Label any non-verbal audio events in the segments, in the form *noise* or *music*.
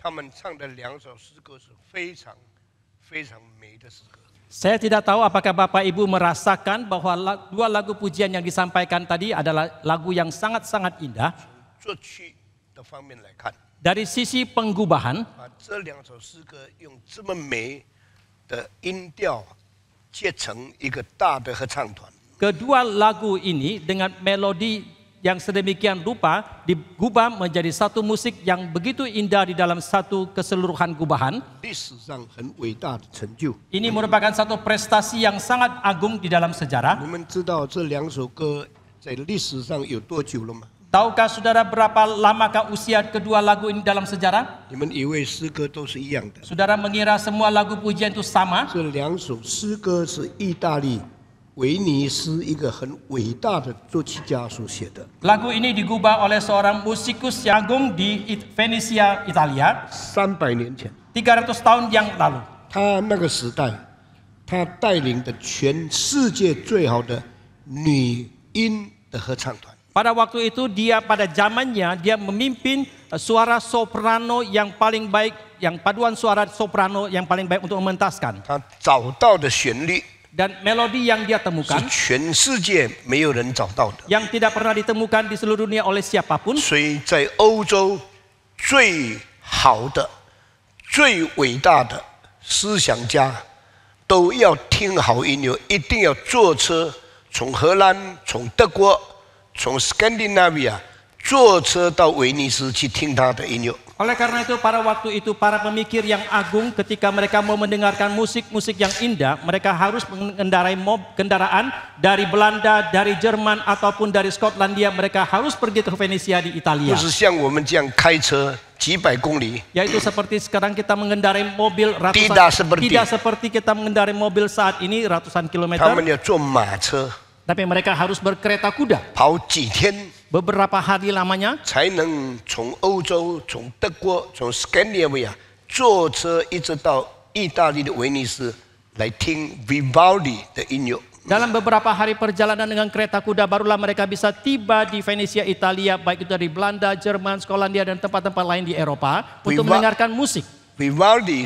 他们唱的两首诗歌是非常非常美的诗歌。Saya tidak tahu apakah Bapak Ibu merasakan bahwa dua lagu pujian yang disampaikan tadi adalah lagu yang sangat-sangat indah. Dari sisi penggubahan, kedua lagu ini dengan melodi yang sedemikian rupa digubah menjadi satu musik yang begitu indah di dalam satu keseluruhan gubahan. Ini merupakan satu prestasi yang sangat agung di dalam sejarah. Tahukah saudara berapa lamakah usia kedua lagu ini dalam sejarah? Saudara mengira semua lagu pujian itu sama? 威尼斯一个很伟大的作曲家所写的。Lagu ini digubah oleh seorang musikus yang di Venesia Italia. 三百年前。Tiga ratus tahun yang lalu。他那个时代，他带领的全世界最好的女音的合唱团。Pada waktu itu dia pada zamannya dia memimpin suara soprano yang paling baik yang paduan suara soprano yang paling baik untuk mementaskan。他找到的旋律。dan melodi yang 是全世界没有人找到的，yang tidak pernah ditemukan di seluruh dunia oleh siapapun。所以，在欧洲最好的、最伟大的思想家都要听好音乐，一定要坐车从荷兰、从德国、从 Scandinavia 坐车到威尼斯去听他的音乐。Oleh karena itu pada waktu itu para pemikir yang agung ketika mereka mau mendengarkan musik-musik yang indah, mereka harus mengendarai mob kendaraan dari Belanda, dari Jerman ataupun dari Skotlandia, mereka harus pergi ke Venesia di Italia. Yaitu seperti sekarang kita mengendarai mobil ratusan tidak seperti, tidak seperti kita mengendarai mobil saat ini ratusan kilometer. Tapi mereka harus berkereta kuda. Beberapa hari lamanya dalam beberapa hari perjalanan dengan kereta kuda barulah mereka bisa tiba di Venesia, Italia, baik itu dari Belanda, Jerman, Skotlandia dan tempat-tempat lain di Eropa untuk mendengarkan musik. Vivaldi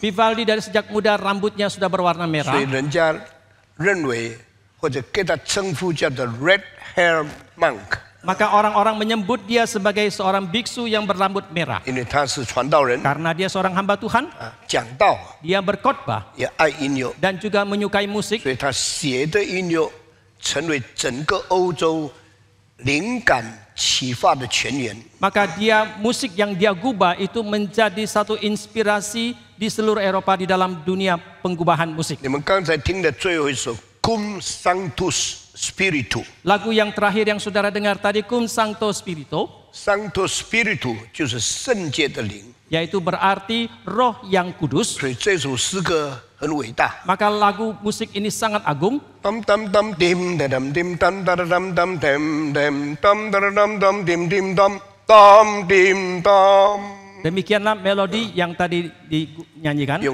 Vivaldi dari sejak muda rambutnya sudah berwarna merah. Maka orang orang-orang menyebut dia sebagai seorang biksu yang berambut merah. Karena dia seorang hamba Tuhan. Ah, dia berkotbah Dan juga menyukai musik. Maka dia musik yang dia gubah itu menjadi satu inspirasi di seluruh Eropa di dalam dunia penggubahan musik. Lagu yang terakhir yang saudara dengar tadi Cum Sancto Spirito. Sancto Spiritu yaitu berarti roh yang kudus. Maka lagu musik ini sangat agung. Tam Demikianlah melodi yang tadi dinyanyikan.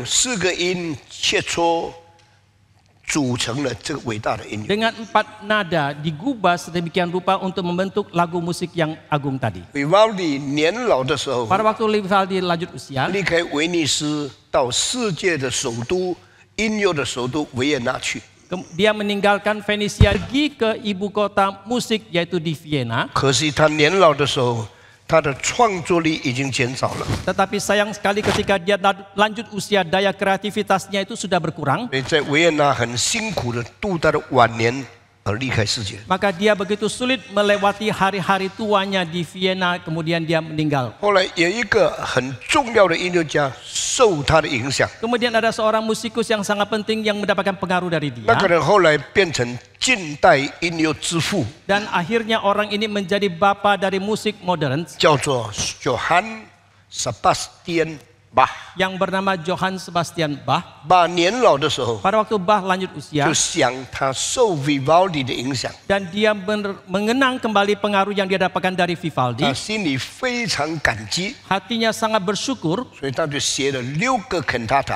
Dengan empat nada digubah sedemikian rupa untuk membentuk lagu musik yang agung tadi. Pada waktu Vivaldi lanjut usia, dia meninggalkan Venesia pergi ke ibu kota musik yaitu di Vienna. 可惜他年老的时候。tetapi sayang sekali ketika dia lanjut usia daya kreativitasnya itu sudah berkurang. Maka dia begitu sulit melewati hari-hari tuanya di Vienna, kemudian dia meninggal. Kemudian ada seorang musikus yang sangat penting yang mendapatkan pengaruh dari dia. Dan akhirnya orang ini menjadi bapak dari musik modern. Johann Sebastian Bah, yang bernama Johann Sebastian Bach. Bah, pada waktu Bach lanjut usia, dan dia mengenang kembali pengaruh yang dia dapatkan dari Vivaldi. Nah, Hatinya sangat bersyukur.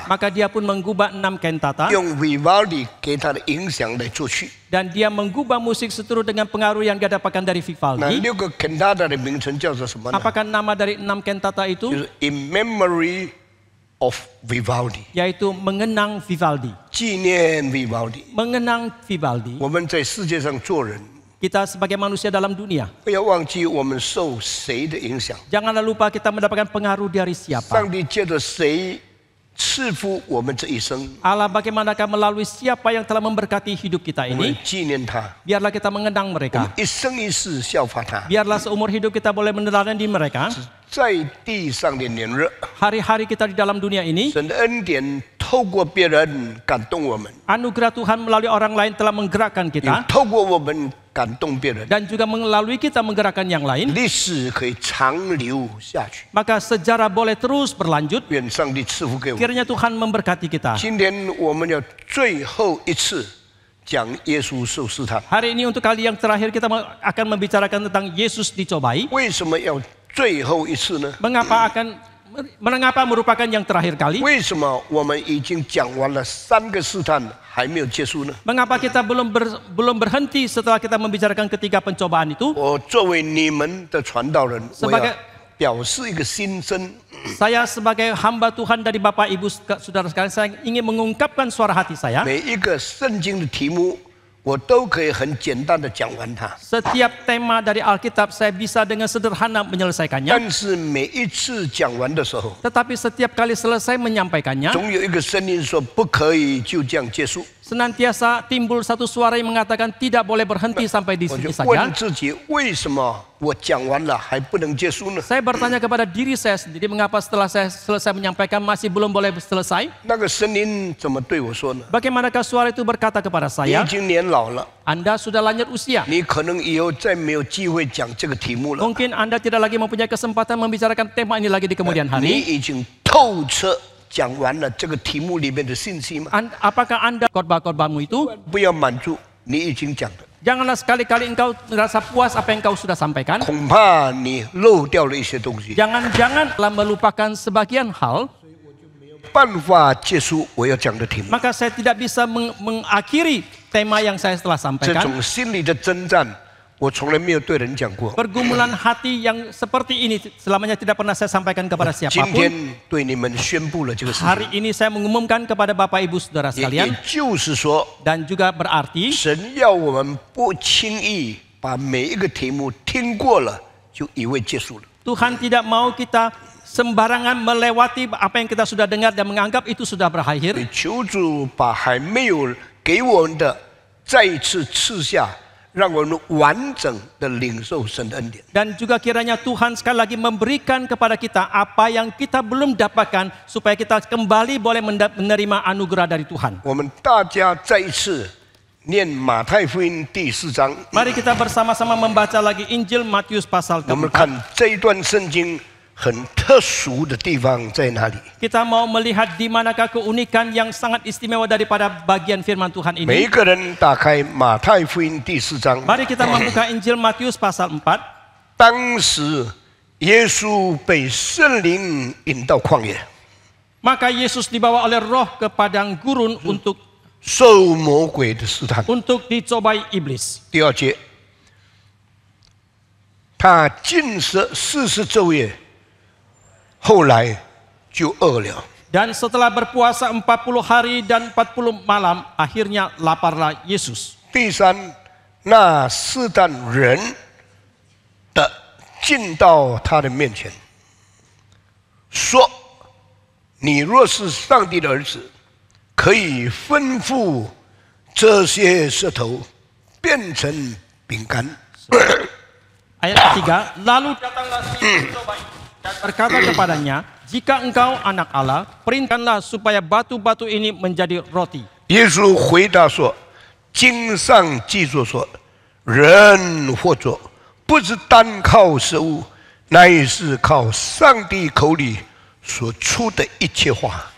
Maka dia pun menggubah enam kentata. 用 Vivaldi 给他的影响来作曲。dan dia menggubah musik seturut dengan pengaruh yang dia dapatkan dari Vivaldi. Nah, Apakah nama dari enam kentata itu? In memory of Vivaldi. Yaitu mengenang Vivaldi. Vivaldi. Mengenang Vivaldi. Kita sebagai manusia dalam dunia. Janganlah lupa kita mendapatkan pengaruh dari siapa. Allah bagaimanakah melalui siapa yang telah memberkati hidup kita ini? Biarlah kita mengenang mereka. Biarlah seumur hidup kita boleh meneladani mereka. Hari-hari kita di dalam dunia ini, anugerah Tuhan melalui orang lain telah menggerakkan kita. Dan juga melalui kita menggerakkan yang lain. Maka sejarah boleh terus berlanjut. Kiranya Tuhan memberkati kita. Hari ini untuk kali yang terakhir kita akan membicarakan tentang Yesus dicobai. 最后一次呢？mengapa akan mengapa merupakan yang terakhir kali? Mengapa kita belum ber, belum berhenti setelah kita membicarakan ketiga pencobaan itu? Saya sebagai hamba Tuhan dari Bapak Ibu saudara sekalian, saya ingin mengungkapkan suara hati saya. 每一个圣经的题目 setiap tema dari Alkitab saya bisa dengan sederhana menyelesaikannya. Tetapi setiap kali selesai menyampaikannya, senantiasa timbul satu suara yang mengatakan tidak boleh berhenti sampai di sini saja. Saya bertanya kepada diri saya sendiri mengapa setelah saya selesai menyampaikan masih belum boleh selesai? Bagaimanakah suara itu berkata kepada saya? Anda sudah lanjut usia. Mungkin Anda tidak lagi mempunyai kesempatan membicarakan tema ini lagi di kemudian hari. Apakah Anda khotbah-khotbahmu itu? 不要满足你已经讲的。Janganlah sekali-kali engkau merasa puas apa yang kau sudah sampaikan. jangan jangan telah melupakan sebagian hal. Maka saya tidak bisa meng mengakhiri tema yang saya telah sampaikan. Pergumulan hati yang seperti ini selamanya tidak pernah saya sampaikan kepada nah, siapapun. Hari ini saya mengumumkan kepada Bapak Ibu Saudara sekalian. Dan juga berarti. Tuhan tidak mau kita sembarangan melewati apa yang kita sudah dengar dan menganggap itu sudah berakhir. 求主把还没有给我们的再一次赐下。dan juga kiranya Tuhan sekali lagi memberikan kepada kita apa yang kita belum dapatkan supaya kita kembali boleh menerima anugerah dari Tuhan. Mari kita bersama-sama membaca lagi Injil Matius pasal keempat. 很特殊的地方在哪里？kita mau melihat di manakah keunikan yang sangat istimewa daripada bagian firman Tuhan ini. 每一个人打开马太福音第四章。Mari kita membuka Injil Matius pasal 4. 当时耶稣被圣灵引到旷野。Maka Yesus dibawa oleh roh ke padang gurun hmm. untuk dicobai iblis. 第二节，他禁食四十昼夜。后来就饿了。dan setelah berpuasa empat puluh hari dan empat puluh malam, akhirnya laparlah Yesus. 第三，那四个人的进到他的面前，说：“你若是上帝的儿子，可以吩咐这些石头变成饼干。” ayat t i g a lalu datanglah seorang lembu dan berkata kepadanya, jika engkau anak Allah, perintahkanlah supaya batu-batu ini menjadi roti. Yesus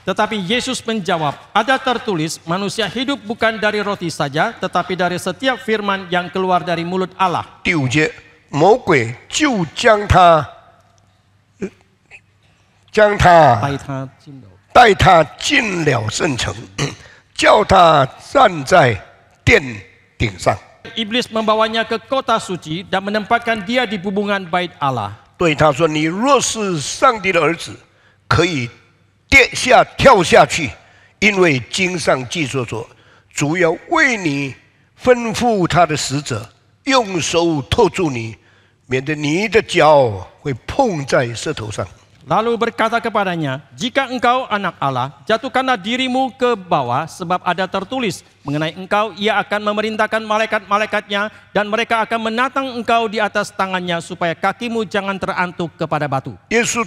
Tetapi Yesus menjawab, ada tertulis manusia hidup bukan dari roti saja, tetapi dari setiap firman yang keluar dari mulut Allah. 第五节，魔鬼就将他将他带他进了圣城，*coughs* 叫他站在殿顶上。Iblis membawanya ke kota suci dan menempatkan dia di u n a bait Allah. 对他说：“你若是上帝的儿子，可以跌下跳下去，因为经上记着说，主要为你吩咐他的使者用手托住你，免得你的脚会碰在石头上。” lalu berkata kepadanya, "Jika engkau anak Allah, jatuhkanlah dirimu ke bawah, sebab ada tertulis mengenai engkau, ia akan memerintahkan malaikat-malaikatnya, dan mereka akan menatang engkau di atas tangannya, supaya kakimu jangan terantuk kepada batu." Yesus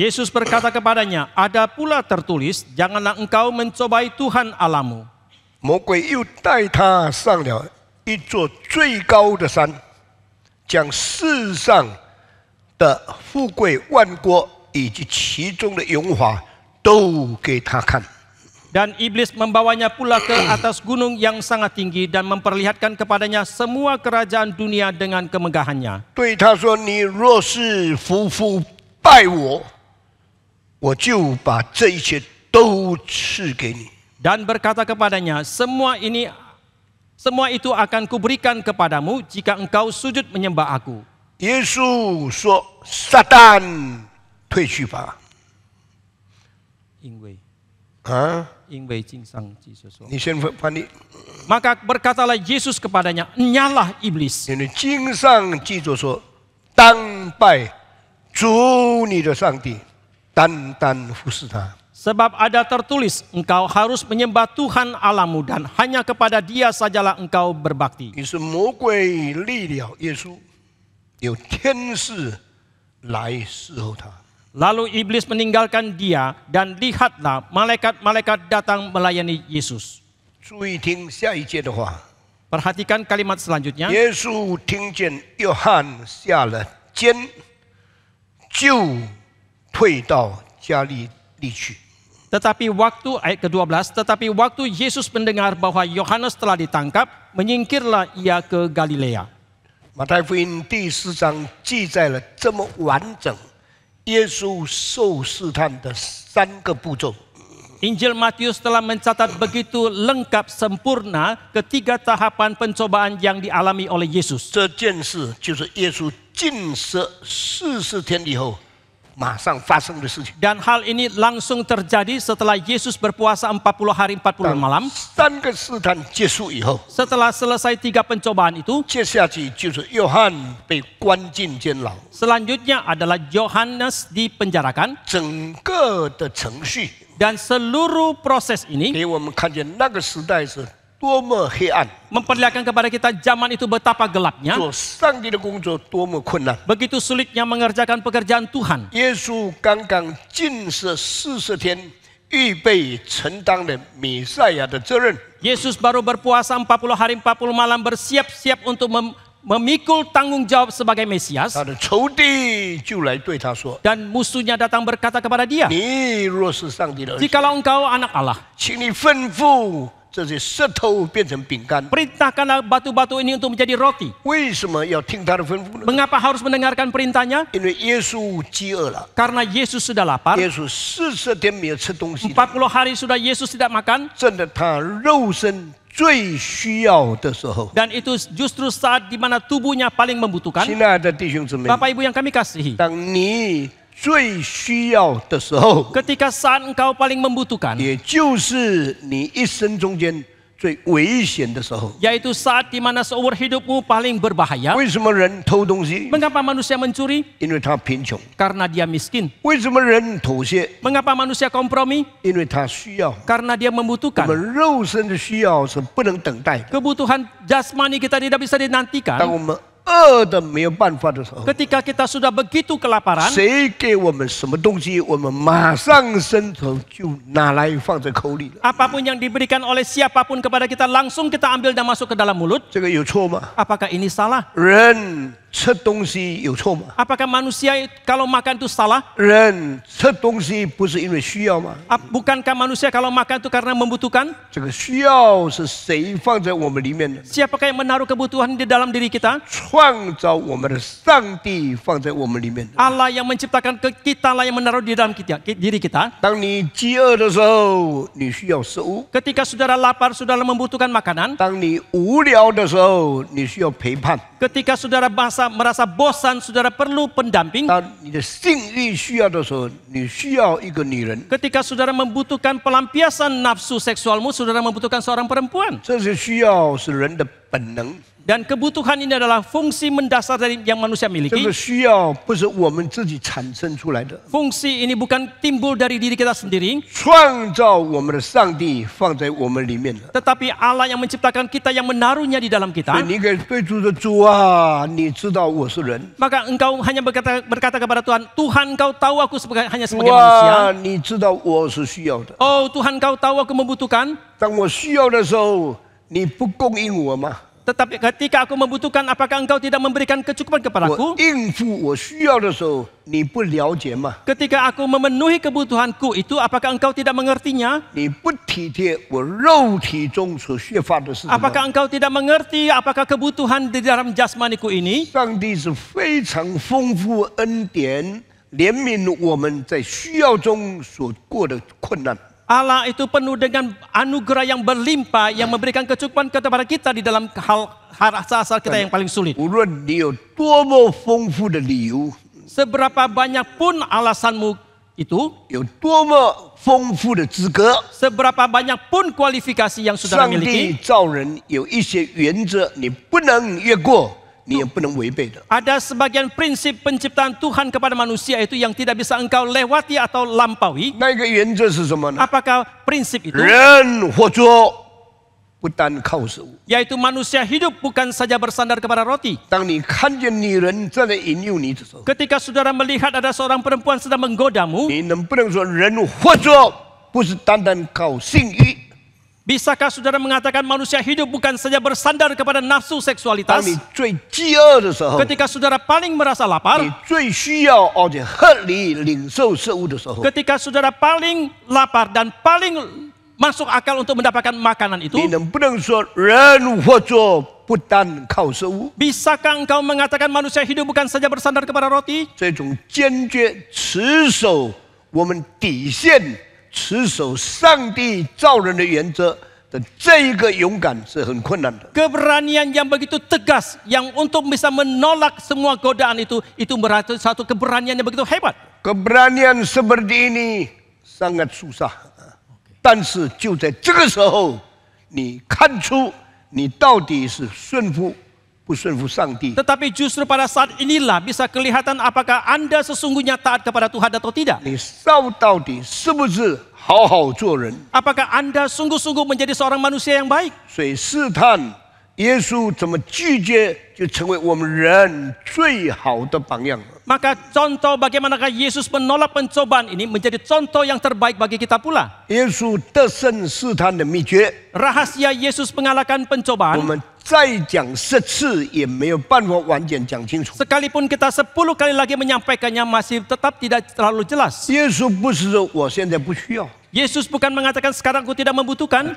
Yesus berkata kepadanya, "Ada pula tertulis, janganlah engkau mencobai Tuhan Alamu." 魔鬼又带他上了一座最高的山，将世上的富贵万国以及其中的荣华都给他看。Dan iblis membawanya pula ke atas gunung yang sangat tinggi dan memperlihatkan kepadanya semua kerajaan dunia dengan kemegahannya. Dan berkata kepadanya, semua ini semua itu akan kuberikan kepadamu jika engkau sujud menyembah aku. Yesus Maka berkatalah Yesus kepadanya, "Nyalah iblis." Ini 经上记着说，当拜主你的上帝，单单服侍他。Sebab ada tertulis, engkau harus menyembah Tuhan Allahmu dan hanya kepada Dia sajalah engkau berbakti. E Lalu iblis meninggalkan dia dan lihatlah malaikat-malaikat datang melayani Yesus. Perhatikan kalimat selanjutnya. Yesus tetapi waktu ayat ke-12, tetapi waktu Yesus mendengar bahwa Yohanes telah ditangkap, menyingkirlah ia ke Galilea. Matius Injil Matius telah mencatat begitu lengkap sempurna ketiga tahapan pencobaan yang dialami oleh Yesus. 这件事就是耶稣禁食四十天以后。dan hal ini langsung terjadi setelah Yesus berpuasa 40 hari 40 malam. Setelah selesai tiga pencobaan itu, selanjutnya adalah Yohanes dipenjarakan. Dan seluruh proses ini, memperlihatkan kepada kita zaman itu betapa gelapnya. Begitu sulitnya mengerjakan pekerjaan Tuhan. Ya Yesus baru berpuasa 40 hari 40 malam bersiap-siap untuk mem memikul tanggung jawab sebagai Mesias. Dan musuhnya datang berkata kepada dia, Jikalau engkau anak Allah, Perintahkanlah batu-batu ini untuk menjadi roti. Mengapa harus mendengarkan perintahnya? Karena Yesus sudah lapar. 40 hari sudah Yesus tidak makan. Dan itu justru saat di tubuhnya paling membutuhkan. Bapak Ibu yang kami kasihi. Ketika saat engkau paling membutuhkan，也就是你一生中间最危险的时候，yaitu saat di mana seumur hidupmu paling berbahaya. Mengapa manusia mencuri? Karena dia miskin. Mengapa manusia kompromi? Karena dia membutuhkan. Kebutuhan jasmani kita tidak bisa dinantikan. Oh, Ketika kita sudah begitu kelaparan, apapun yang diberikan oleh siapapun kepada kita langsung kita ambil dan masuk ke dalam mulut. Apakah ini salah？Apakah manusia kalau makan itu salah? Bukankah manusia kalau makan itu karena membutuhkan？这个需要是谁放在我们里面的？Siapakah yang menaruh kebutuhan di dalam diri Allah yang menciptakan kita lah yang menaruh di dalam kita, diri kita. saudara lapar, saudara membutuhkan makanan. Ketika saudara basah merasa merasa bosan, saudara perlu pendamping. Ketika saudara membutuhkan pelampiasan nafsu seksualmu, saudara membutuhkan seorang perempuan. Dan kebutuhan ini adalah fungsi mendasar dari yang manusia miliki. Fungsi ini bukan timbul dari diri kita sendiri. Tetapi Allah yang menciptakan kita yang menaruhnya di dalam kita. Maka engkau hanya berkata, berkata kepada Tuhan, Tuhan kau tahu aku sebagai, hanya sebagai manusia. Oh Tuhan kau tahu aku membutuhkan. 当我需要的时候，你不供应我吗？tetapi ketika aku membutuhkan, apakah engkau tidak memberikan kecukupan kepadaku? Ketika aku memenuhi kebutuhanku itu, apakah engkau tidak mengertinya? Apakah engkau tidak mengerti apakah kebutuhan di dalam jasmaniku ini? Tuhan Allah itu penuh dengan anugerah yang berlimpah yang memberikan kecukupan kepada kita di dalam hal asal kita yang paling sulit. Seberapa banyak pun alasanmu itu, ya, seberapa banyak pun kualifikasi yang sudah miliki, Ada sebagian prinsip penciptaan Tuhan kepada manusia itu yang tidak bisa engkau lewati atau lampaui. Apakah prinsip itu? Ren, Yaitu manusia hidup bukan saja bersandar kepada roti. Kan Ketika saudara melihat ada seorang perempuan sedang menggodamu. Ini 不是单单靠信义。Bisakah saudara mengatakan manusia hidup bukan saja bersandar kepada nafsu seksualitas? Ketika saudara paling merasa lapar, ketika saudara paling lapar dan paling masuk akal untuk mendapatkan makanan itu? Bisakah engkau mengatakan manusia hidup bukan saja bersandar kepada roti? 这种坚决持守我们底线持守上帝造人的原则的这一个勇敢是很困难的。Keberanian yang begitu tegas yang untuk bisa menolak semua godaan itu itu b e r a t u i satu keberanian yang begitu hebat. Keberanian s e p e r t i ini sangat susah。但是就在这个时候，你看出你到底是顺服。Tetapi justru pada saat inilah bisa kelihatan apakah Anda sesungguhnya taat kepada Tuhan atau tidak. Apakah Anda sungguh-sungguh menjadi seorang manusia yang baik? Maka contoh bagaimanakah Yesus menolak pencobaan ini menjadi contoh yang terbaik bagi kita pula. Rahasia Yesus mengalahkan pencobaan. 再讲十次也没有办法完全讲清楚。Sekalipun kita sepuluh kali lagi menyampaikannya masih tetap tidak terlalu jelas. Yesus bukan mengatakan sekarang aku tidak membutuhkan.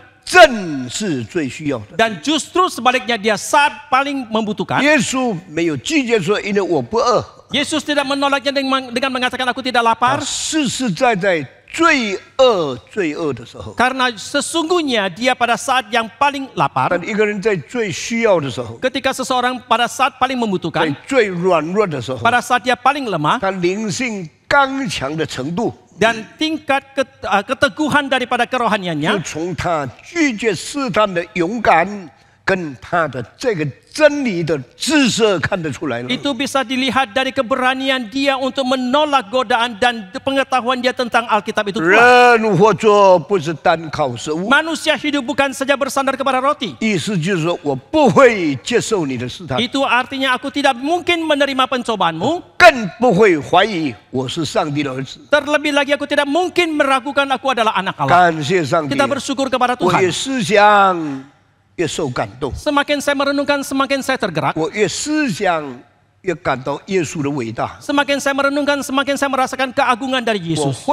Dan justru sebaliknya dia saat paling membutuhkan. Yesus tidak menolaknya dengan, mengatakan aku tidak lapar. Karena sesungguhnya dia pada saat yang paling lapar, ketika seseorang pada saat paling membutuhkan, pada saat dia paling lemah, dan tingkat uh, keteguhan daripada kerohaniannya itu bisa dilihat dari keberanian dia untuk menolak godaan dan pengetahuan dia tentang Alkitab itu. Manusia hidup bukan saja bersandar kepada roti. Itu artinya aku tidak mungkin menerima pencobaanmu. Terlebih lagi aku tidak mungkin meragukan aku adalah anak Allah. Kan, Kita bersyukur kepada Tuhan. Semakin saya merenungkan, semakin saya tergerak. Semakin saya merenungkan, semakin saya merasakan keagungan dari Yesus.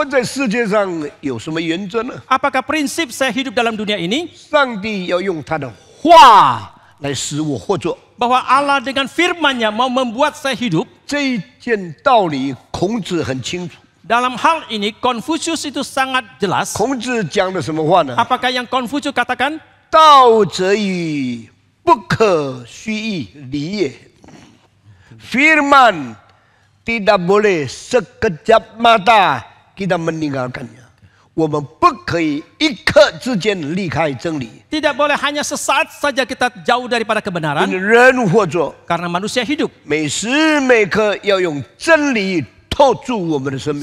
prinsip saya hidup dalam dunia ini Allah dengan firman-Nya mau membuat saya hidup? Dalam hal ini Konfusius itu sangat jelas. Apakah yang Konfusius katakan? 道则与不可虚意离也。Firman tidak boleh sekejap mata kita meninggalkannya. tidak boleh hanya sesaat saja kita jauh daripada kebenaran. Karena manusia hidup,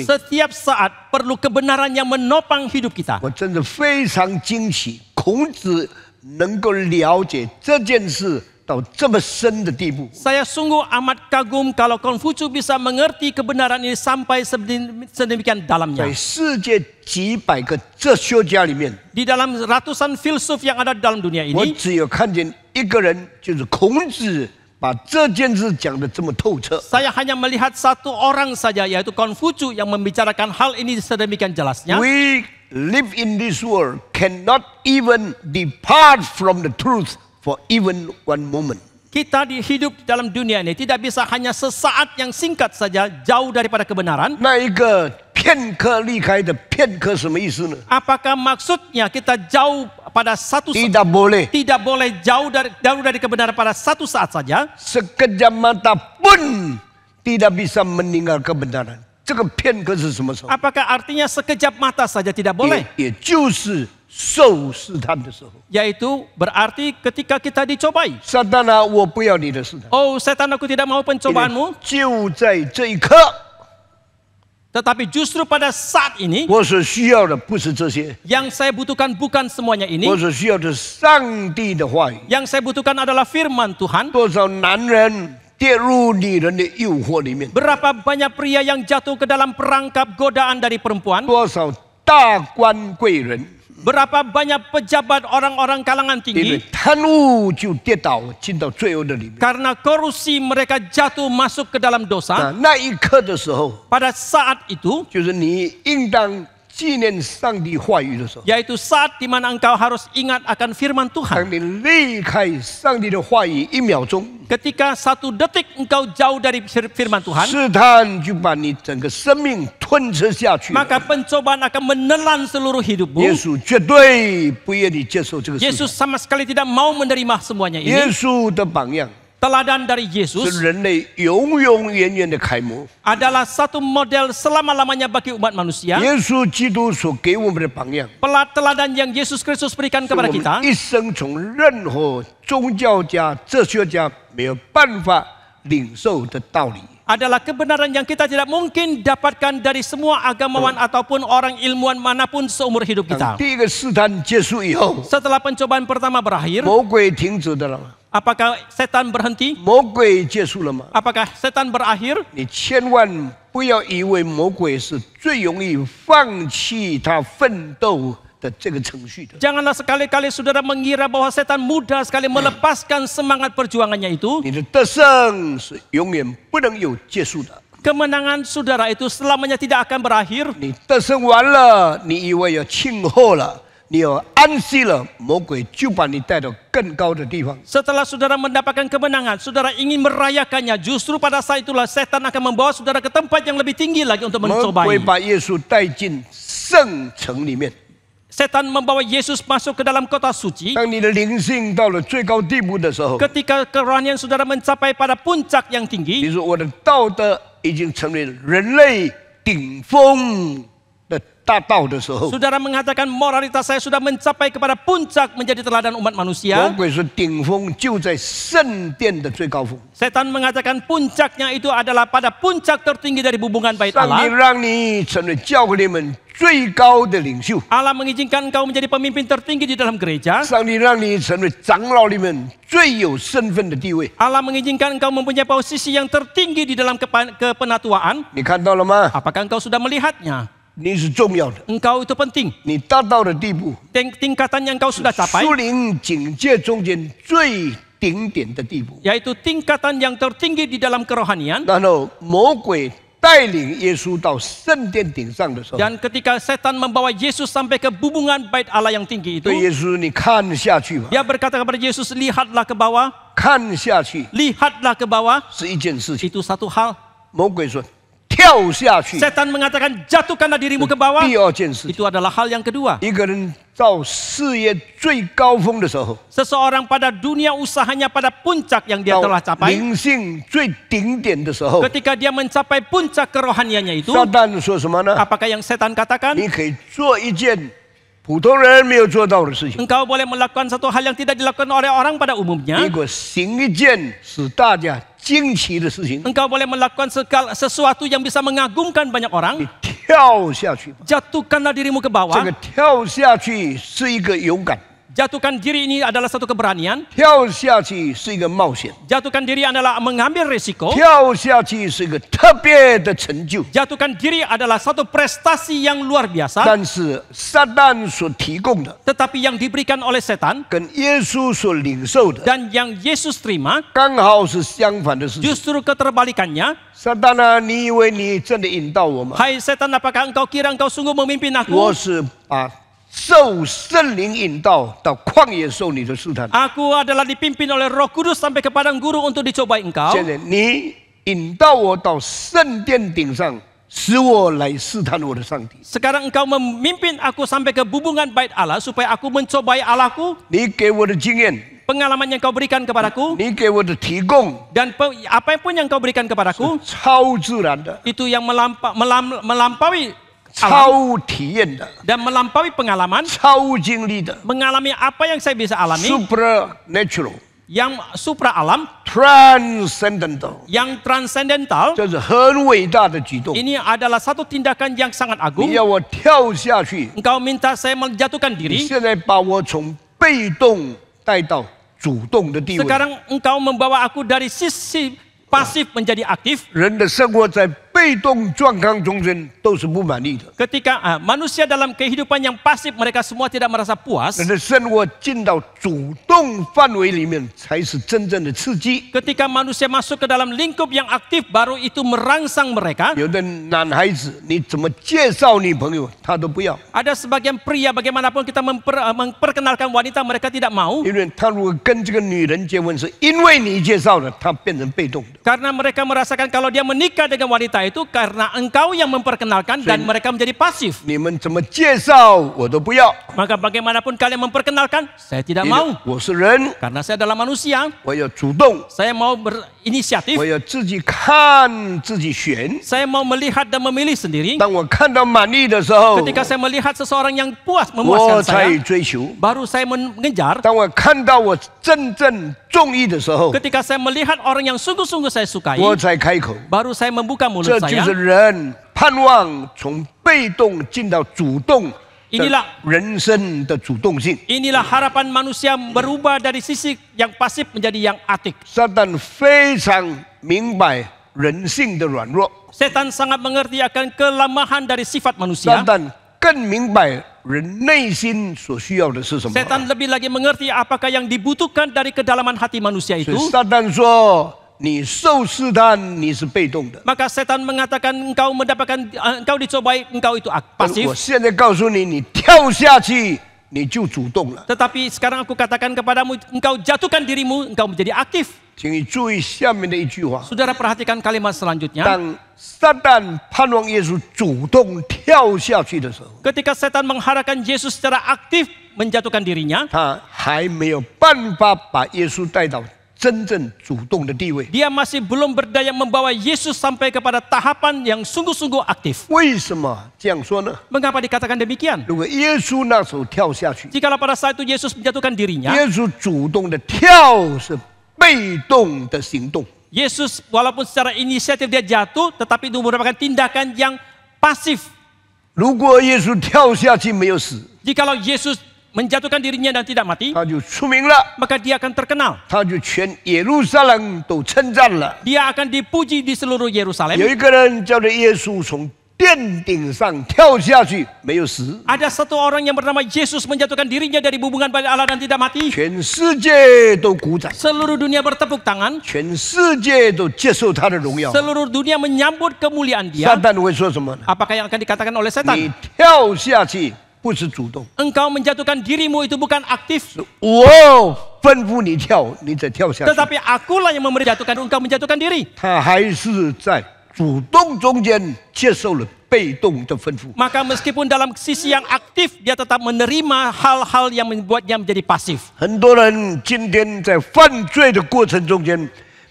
setiap saat perlu kebenaran yang menopang hidup kita. 孔子能够了解这件事到这么深的地步。saya sungguh amat kagum kalau Confucius bisa mengerti kebenaran ini sampai se demikian dalamnya. 在世界几百个哲学家里面，di dalam ratusan filsuf yang ada dalam dunia ini，我只有看见一个人，就是孔子，把这件事讲的这么透彻。saya hanya melihat satu orang saja，yaitu Confucius yang membicarakan hal ini sedemikian jelasnya。live in this world cannot even depart from the truth for even one moment. Kita di hidup dalam dunia ini tidak bisa hanya sesaat yang singkat saja jauh daripada kebenaran. Apakah maksudnya kita jauh pada satu tidak boleh tidak boleh jauh dari jauh dari kebenaran pada satu saat saja sekejap mata pun tidak bisa meninggal kebenaran 这个片刻是什么时候？Apakah artinya sekejap mata saja tidak boleh? Yaitu berarti ketika kita dicobai. Oh setan aku tidak mau pencobaanmu. Tetapi justru pada saat ini, yang saya butuhkan bukan semuanya ini. Yang saya butuhkan adalah firman Tuhan. Berapa banyak pria yang jatuh ke dalam perangkap godaan dari perempuan? Berapa banyak pejabat orang-orang kalangan tinggi? Karena korupsi mereka jatuh masuk ke dalam dosa. Nah, Pada saat itu, yaitu saat di mana engkau harus ingat akan firman Tuhan. Ketika satu detik engkau jauh dari firman Tuhan, maka pencobaan akan menelan seluruh hidupmu. Yesus sama sekali tidak mau menerima semuanya ini。耶稣的榜样。Teladan dari Yesus adalah satu model selama-lamanya bagi umat manusia. Pelat teladan yang Yesus Kristus berikan kepada kita. Adalah kebenaran yang kita tidak mungkin dapatkan dari semua agamawan ataupun orang ilmuwan manapun seumur hidup kita. Setelah pencobaan pertama berakhir, Apakah setan berhenti? Apakah setan berakhir? Janganlah sekali-kali saudara mengira bahwa setan mudah sekali melepaskan semangat perjuangannya itu. Kemenangan saudara itu selamanya tidak akan berakhir. 你有安息了，魔鬼就把你带到更高的地方。Setelah saudara mendapatkan kemenangan, saudara ingin merayakannya. Justru pada saat itulah setan akan membawa saudara ke tempat yang lebih tinggi lagi untuk mencobai. 魔鬼把耶稣带进圣城里面。Setan membawa Yesus masuk ke dalam kota suci. Ketika kerohanian saudara mencapai pada puncak yang tinggi. Saudara mengatakan moralitas saya sudah mencapai kepada puncak menjadi teladan umat manusia. Setan mengatakan puncaknya itu adalah pada puncak tertinggi dari hubungan bait Allah. Allah mengizinkan engkau menjadi pemimpin tertinggi di dalam gereja. Allah mengizinkan engkau mempunyai posisi yang tertinggi di dalam kepenatuaan. Apakah engkau sudah melihatnya? Engkau itu penting. 你达到了地步，Ting tingkatan yang kau sudah capai, 树林警戒中间最顶点的地步。yaitu tingkatan yang tertinggi di dalam kerohanian. 然后魔鬼带领耶稣到圣殿顶上的时候，Dan ketika setan membawa Yesus sampai ke bubungan bait Allah yang tinggi itu, 对耶稣你看下去吧，dia kan berkata kepada Yesus, lihatlah ke bawah, kan lihatlah ke bawah. 是一件事情。itu satu hal. 魔鬼说 Setan mengatakan jatuhkanlah dirimu ke bawah. Itu adalah hal yang kedua. Seseorang pada dunia usahanya pada puncak yang dia telah capai. Ketika dia mencapai puncak kerohaniannya itu. Apakah yang setan katakan？你可以做一件。Engkau boleh melakukan satu hal yang tidak dilakukan oleh orang pada umumnya. Engkau boleh melakukan sesuatu yang bisa mengagumkan banyak orang. Jatuhkanlah dirimu ke bawah. Jatuhkan diri ini adalah satu keberanian. Jatuhkan diri adalah mengambil risiko. Jatuhkan diri adalah satu prestasi yang luar biasa. Tetapi yang diberikan oleh setan kan dan yang Yesus terima justru keterbalikannya. Hai setan, apakah engkau kira engkau sungguh memimpin aku? 受圣灵引导到旷野受你的试探。Aku adalah dipimpin oleh Roh Kudus sampai ke padang gurun untuk dicobai engkau. Sekarang engkau memimpin aku sampai ke bubungan bait Allah supaya aku mencobai Allahku. Pengalaman yang kau berikan kepadaku dan apa pun yang kau berikan kepadaku itu yang melampaui dan melampaui pengalaman. mengalami apa yang saya bisa alami Yang supra alam transcendental yang transcendental ini adalah satu tindakan yang sangat agung 你要我跳下去 engkau minta saya menjatuhkan diri sekarang engkau membawa aku dari sisi pasif menjadi aktif 被动、健康、终身都是不满意的。Ketika、啊、manusia ah, dalam kehidupan yang pasif mereka semua tidak merasa puas. manusia masuk ke dalam lingkup yang aktif baru itu merangsang mereka。有的男孩子你怎么介绍女朋友他都不要。Ada sebagian pria bagaimanapun kita memper, ah, memperkenalkan wanita mereka tidak mau。因为他如果跟这个女人结婚是因为你介绍的他变成被动的。Karena mereka merasakan kalau dia menikah dengan wanita itu karena engkau yang memperkenalkan dan mereka menjadi pasif. Maka bagaimanapun kalian memperkenalkan, saya tidak mau. Karena saya adalah manusia. Saya mau berinisiatif. Saya mau melihat dan memilih sendiri. Ketika saya melihat seseorang yang puas memuaskan oh, saya, baru saya mengejar. Ketika saya melihat orang yang sungguh-sungguh saya sukai, oh, baru saya membuka mulut 这就是人盼望从被动进到主动。Inilah Inilah harapan manusia berubah dari sisi yang pasif menjadi yang aktif. Setan sangat mengerti akan kelemahan dari sifat manusia. Setan Setan lebih lagi mengerti apakah yang dibutuhkan dari kedalaman hati manusia itu. Maka setan mengatakan engkau mendapatkan eh, engkau dicobai, engkau itu pasif. Tetapi sekarang aku katakan kepadamu, engkau jatuhkan dirimu, engkau menjadi aktif. Saudara perhatikan kalimat selanjutnya. Ketika setan mengharapkan Yesus secara aktif menjatuhkan dirinya, 真正主动的地位。Dia masih belum berdaya membawa Yesus sampai kepada tahapan yang sungguh-sungguh aktif. Mengapa dikatakan demikian? 如果耶稣那时候跳下去，Jikalau pada saat itu Yesus menjatuhkan dirinya，耶稣主动的跳是被动的行动。Yesus walaupun secara inisiatif dia jatuh, tetapi itu merupakan tindakan yang pasif. 如果耶稣跳下去没有死，Jikalau Yesus menjatuhkan dirinya dan tidak mati, maka dia akan terkenal. Dia akan dipuji di seluruh Yerusalem. Ada satu orang yang bernama Yesus menjatuhkan dirinya dari hubungan pada Allah dan tidak mati. Seluruh dunia bertepuk tangan. Seluruh dunia menyambut kemuliaan dia. Apakah yang akan dikatakan oleh setan? 不是主动。Engkau menjatuhkan dirimu itu bukan aktif. Wow, akulah yang memberi jatuhkan engkau menjatuhkan diri. 他还是在主动中间接受了被动的吩咐。Maka meskipun dalam sisi yang aktif dia tetap menerima hal-hal yang membuatnya menjadi pasif. 很多人今天在犯罪的过程中间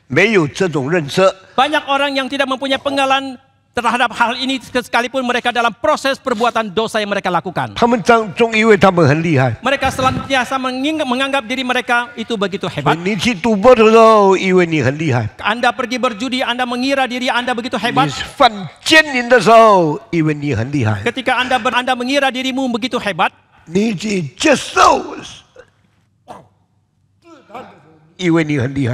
没有这种认识。Banyak orang yang tidak mempunyai pengalaman terhadap hal ini sekalipun mereka dalam proses perbuatan dosa yang mereka lakukan. Mereka selantiasa menganggap diri mereka itu begitu hebat. Anda pergi berjudi, Anda mengira diri Anda begitu hebat. Ketika Anda ber, Anda mengira dirimu begitu hebat,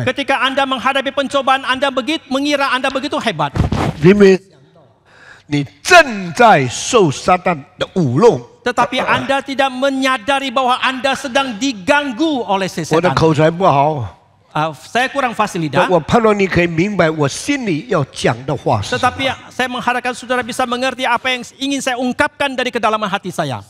Ketika Anda menghadapi pencobaan, Anda begitu mengira Anda begitu hebat. 你正在受撒旦的舞弄。tetapi Anda tidak menyadari bahwa Anda sedang diganggu oleh setan. saya kurang fasilitas. saya mengharapkan saudara bisa mengerti apa yang ingin saya ungkapkan dari kedalaman hati saya.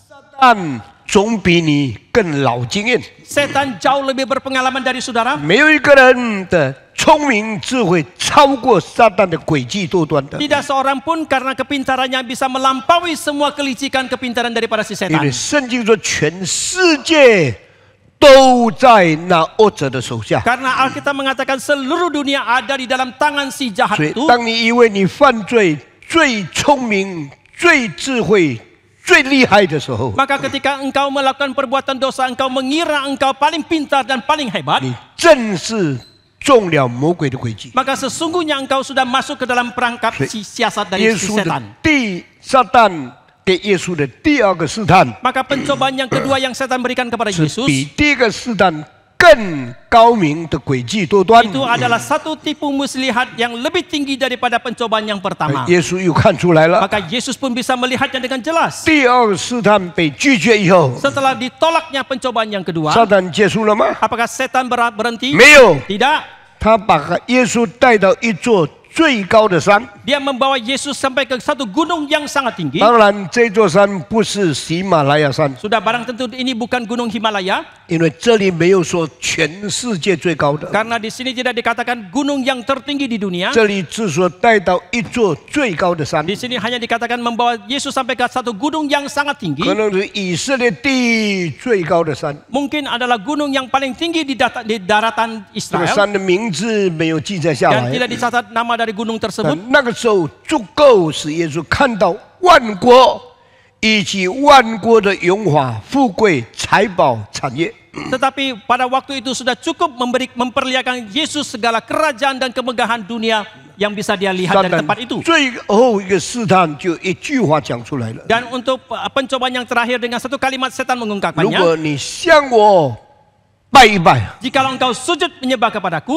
总比你更老经验。Setan jauh lebih berpengalaman dari saudara. 没有一个人的聪明智慧超过撒旦的诡计多端的。tidak seorang pun karena kepintarannya bisa melampaui semua kelicikan kepintaran dari para si setan。因为圣经说全世界都在那恶者的手下。因为圣为圣经说全世界都在那为 Maka ketika engkau melakukan perbuatan dosa, engkau mengira engkau paling pintar dan paling hebat. Maka sesungguhnya engkau sudah masuk ke dalam perangkap si siasat dari si setan. Maka pencobaan yang kedua yang setan berikan kepada Yesus. 更高明的诡计多端。Itu adalah satu tipu muslihat yang lebih tinggi daripada pencobaan yang pertama. 耶稣又看出来了。Maka eh, Yesus pun bisa melihatnya dengan jelas. 第二试探被拒绝以后，setelah ditolaknya pencobaan yang Apakah setan berhenti? 没有，tidak。他把耶稣带到一座最高的山。Dia membawa Yesus sampai ke satu gunung yang sangat tinggi. 当然，这座山不是喜马拉雅山。Sudah barang tentu ini bukan gunung Himalaya. 因为这里没有说全世界最高的。Karena di sini tidak dikatakan gunung yang tertinggi di dunia. 这里只说带到一座最高的山。Di sini hanya dikatakan membawa Yesus sampai ke satu gunung yang sangat tinggi. 可能是以色列地最高的山。Mungkin adalah gunung yang paling tinggi di, daratan Israel. 这个山的名字没有记载下来。Dan tidak dicatat nama dari gunung tersebut. Tetapi pada waktu itu sudah cukup memberi memperlihatkan Yesus segala kerajaan dan kemegahan dunia yang bisa dia lihat dari tempat itu. Dan e untuk uh, pencobaan yang terakhir dengan satu kalimat setan mengungkapkannya. Jika engkau sujud menyembah kepadaku,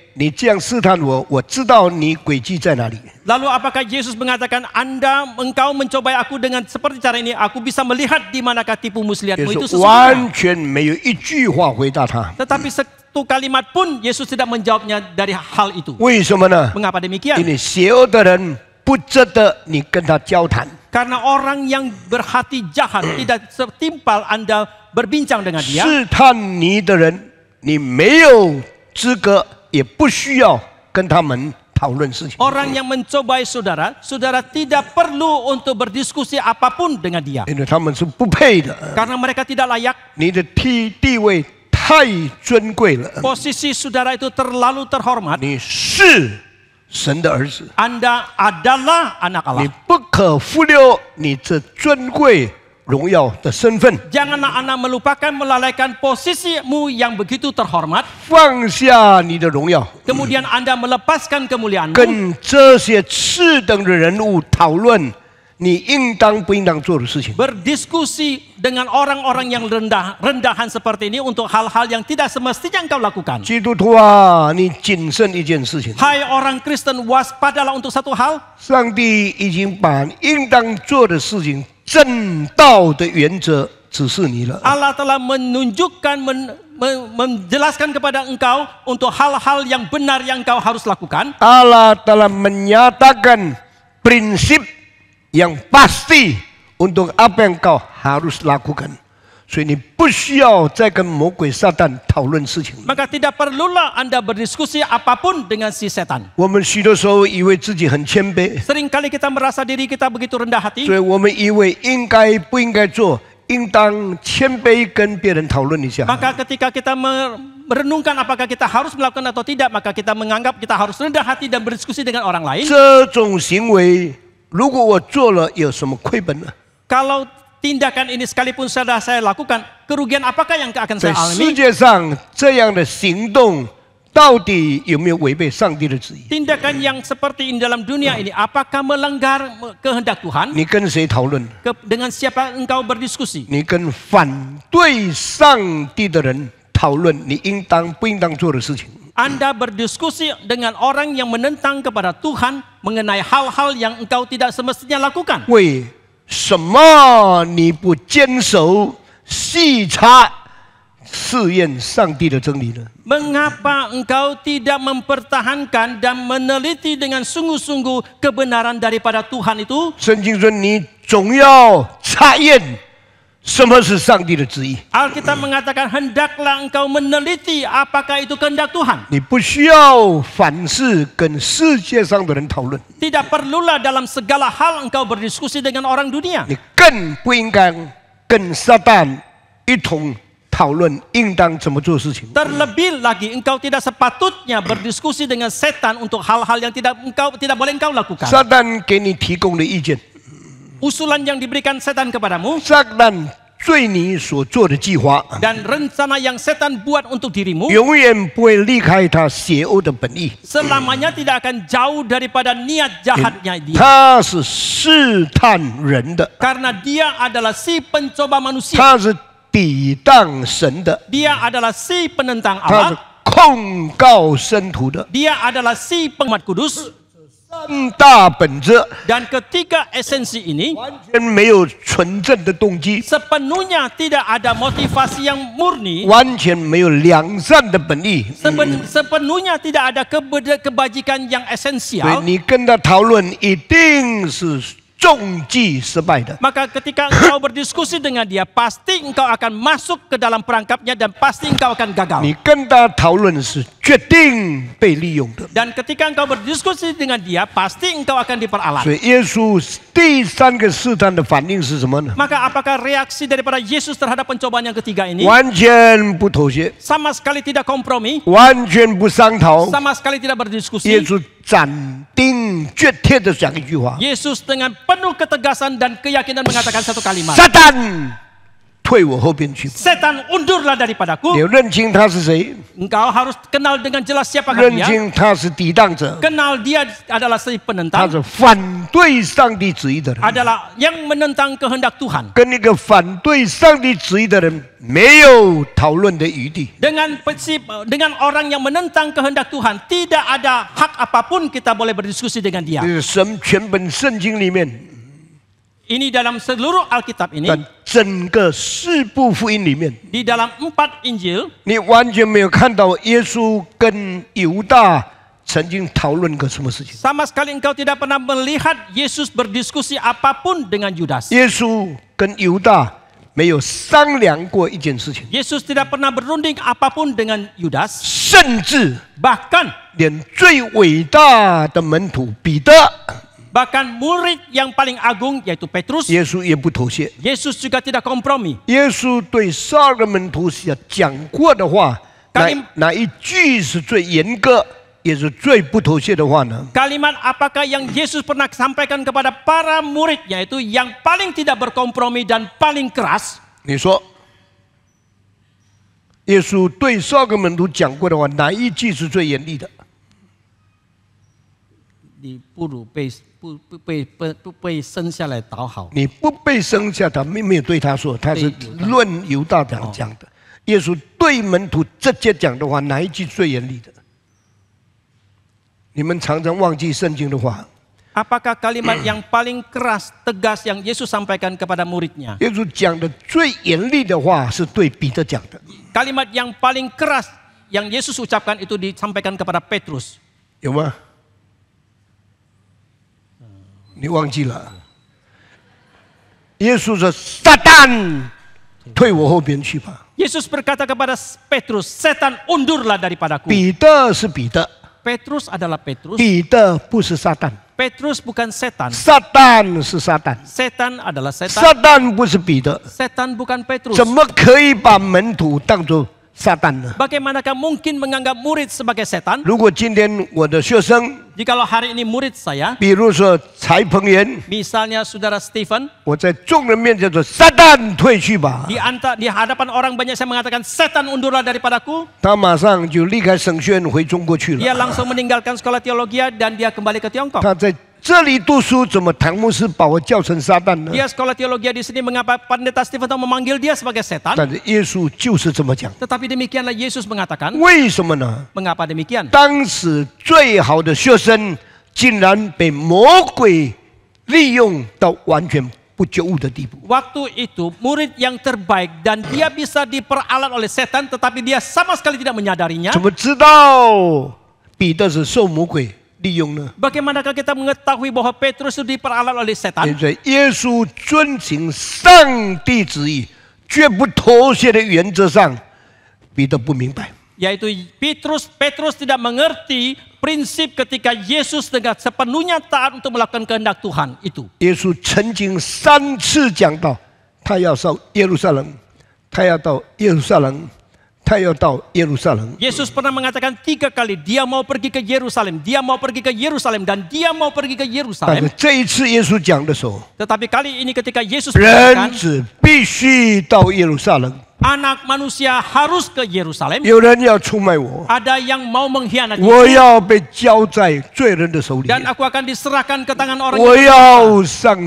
你这样试探我，我知道你诡计在哪里。Lalu apakah Yesus mengatakan, Anda engkau mencobai aku dengan seperti cara ini, aku bisa melihat di manakah tipu muslihatmu itu sesungguhnya. 完全没有一句话回答他。Tetapi satu kalimat pun Yesus tidak menjawabnya dari hal itu. 为什么呢？Mengapa demikian? Ini orang yang berhati jahat *clears throat* tidak setimpal Anda berbincang dengan dia. 试探你的人，你没有资格。Orang yang mencobai saudara, saudara tidak perlu untuk berdiskusi apapun dengan dia. Karena mereka tidak layak. Posisi saudara itu terlalu terhormat. Anda adalah anak Allah。你不可忽略你这尊贵荣耀的身份。Janganlah anda melupakan melalaikan posisimu yang begitu terhormat. Kemudian anda melepaskan kemuliaanmu. Berdiskusi dengan orang-orang yang rendah rendahan seperti ini untuk hal-hal yang tidak semestinya engkau lakukan. 基督徒啊，你谨慎一件事情。Hai orang Kristen waspadalah untuk satu hal. 上帝已经把应当做的事情。正道的原则指示你了。Allah telah menunjukkan men, men, menjelaskan kepada engkau untuk hal-hal yang benar yang kau harus lakukan. Allah telah menyatakan prinsip yang pasti untuk apa yang kau harus lakukan. Maka tidak perlulah anda berdiskusi apapun dengan si setan. 我们许多时候以为自己很谦卑，Seringkali kita merasa diri kita begitu rendah hati. ketika kita merenungkan apakah kita harus melakukan atau tidak, maka kita menganggap kita harus rendah hati dan berdiskusi dengan orang lain. kalau tindakan ini sekalipun sudah saya lakukan, kerugian apakah yang akan saya alami? Tindakan yang seperti ini dalam dunia ini apakah melanggar kehendak Tuhan? dengan siapa engkau berdiskusi? Anda berdiskusi dengan orang yang menentang kepada Tuhan mengenai hal-hal yang engkau tidak semestinya lakukan. 为什么？你不坚守细察试验上帝的真理呢？Mengapa engkau tidak mempertahankan dan meneliti dengan sungguh-sungguh kebenaran daripada Tuhan itu？圣经说，你总要查验。什么是上帝的旨意？Al kita b mengatakan hendaklah engkau meneliti apakah itu kehendak Tuhan。你不需要凡事跟世界上的人讨论。Tidak perlulah dalam segala hal engkau berdiskusi dengan orang dunia。你更不应该跟撒旦一同讨论应当怎么做事情。Terlebih lagi engkau tidak sepatutnya berdiskusi dengan setan untuk hal-hal yang tidak engkau tidak boleh engkau lakukan。撒旦给你提供的意见。usulan yang diberikan setan kepadamu. dan rencana yang setan buat untuk dirimu, selamanya tidak akan jauh daripada niat jahatnya Karena dia adalah si pencoba manusia. Dia adalah si penentang Allah. Dia adalah si penguat kudus。dan ketiga esensi ini sepenuhnya tidak ada motivasi yang murni sepenuhnya tidak ada kebajikan yang esensial maka ketika engkau berdiskusi dengan dia, pasti engkau akan masuk ke dalam perangkapnya dan pasti engkau akan gagal. Dan ketika engkau berdiskusi dengan dia, pasti engkau akan diperalat. Maka apakah reaksi daripada Yesus terhadap pencobaan yang ketiga ini? Sama sekali tidak kompromi. Sama sekali tidak berdiskusi. 斩钉截铁的讲一句话。Yesus dengan penuh ketegasan dan keyakinan mengatakan satu kalimat. Satan 退我后边去。Setan undurlah daripadaku。你认清他是谁？engkau harus kenal dengan jelas siapa dia. 认清他是抵挡者。Kenal dia adalah si penentang. adalah yang menentang kehendak Tuhan. 跟一个反对上帝旨意的人没有讨论的余地。dengan dengan orang yang menentang kehendak Tuhan tidak ada hak apapun kita boleh berdiskusi dengan dia. Ini dalam seluruh Alkitab ini. Di dalam empat Injil. Kan sama sekali engkau tidak pernah melihat Yesus berdiskusi apapun dengan Yudas. Yesus tidak pernah berunding apapun dengan Yudas. bahkan 连最伟大的门徒彼得。Bahkan murid yang paling agung yaitu Petrus, Yesus juga tidak kompromi. Yesus Kalimat apakah yang Yesus pernah sampaikan kepada para murid yaitu yang paling tidak berkompromi dan paling keras. keras？你说，耶稣对十二个门徒讲过的话，哪一句是最严厉的？你不如被不不被不不被生下来倒好。你不被生下，他没没有对他说，他是论犹大讲的。耶稣对门徒直接讲的话，哪一句最严厉的？你们常常忘记圣经的话。Apakah kalimat yang paling keras, tegas yang Yesus sampaikan kepada muridnya？耶稣讲的最严厉的话是对彼得讲的。Kalimat yang paling keras yang Yesus ucapkan itu disampaikan kepada Petrus。有吗？Yesus berkata kepada Petrus, "Setan, undurlah daripadaku." Peter Peter. Petrus adalah Petrus. Peter bukan setan. Petrus bukan setan. Setan si Setan adalah setan. Setan bukan Peter. Setan bukan Petrus. Satan. Bagaimanakah mungkin menganggap murid sebagai setan? Jika hari ini murid saya, misalnya saudara Stephen, di anta di hadapan orang banyak saya mengatakan setan undurlah daripadaku. Dia langsung meninggalkan sekolah teologi dan dia kembali ke Tiongkok. 这里读书怎么唐牧师把我叫成撒旦呢？Dia sekolah teologi di sini mengapa pendeta Stephen memanggil dia sebagai setan? Tetapi demikianlah Yesus mengatakan. demikian? demikian？当时最好的学生竟然被魔鬼利用到完全不觉悟的地步。Waktu itu murid yang terbaik dan dia bisa diperalat oleh setan, tetapi dia sama sekali tidak menyadarinya. 怎么知道彼得是受魔鬼？Bagaimanakah kita mengetahui bahwa Petrus itu diperalat oleh setan? Yaitu Petrus Petrus tidak mengerti prinsip ketika Yesus dengan sepenuhnya taat untuk melakukan kehendak Tuhan itu. Yesus Yesus 他要到耶路撒冷。Yesus pernah mengatakan tiga kali dia mau pergi ke Yerusalem, dia mau pergi ke Yerusalem dan dia mau pergi ke Yerusalem. Tetapi kali ini ketika Yesus mengatakan Anak manusia harus ke Yerusalem. Ada yang mau mengkhianati. Dan aku akan diserahkan ke tangan orang yang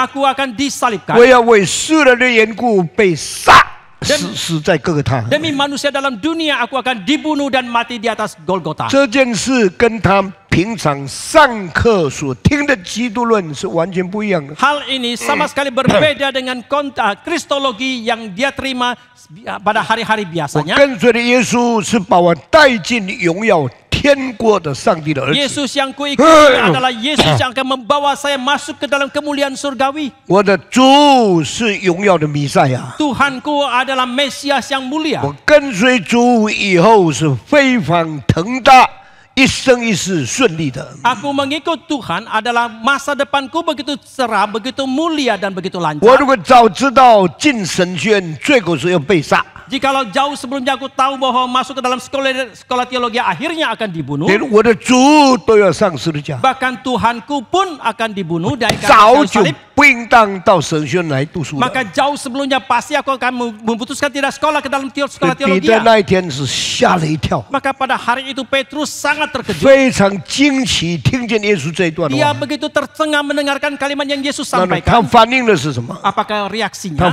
Aku akan disalibkan. Aku akan disalibkan. Demi manusia dalam dunia aku akan dibunuh dan mati di atas Golgota. Hal ini sama sekali berbeda dengan kontak kristologi yang dia terima pada hari-hari biasanya. 天国的上帝的儿子，耶稣，我的主是荣耀的弥赛亚，我跟随主以后是飞黄腾达。一生一世顺利的。Aku mengikut Tuhan adalah masa depanku begitu cerah, begitu mulia dan begitu lancar. 我如果早知道进神学院，罪过是要被杀。Jikalau jauh sebelumnya aku tahu bahwa masuk ke dalam sekolah sekolah teologi akhirnya akan dibunuh. Bahkan Tuhanku pun akan dibunuh dari kayu salib. Maka jauh sebelumnya pasti aku akan memutuskan tidak sekolah ke dalam sekolah teologi. Maka pada hari itu Petrus sangat terkejut. Dia begitu tercengang mendengarkan kalimat yang Yesus sampaikan. Apakah reaksinya?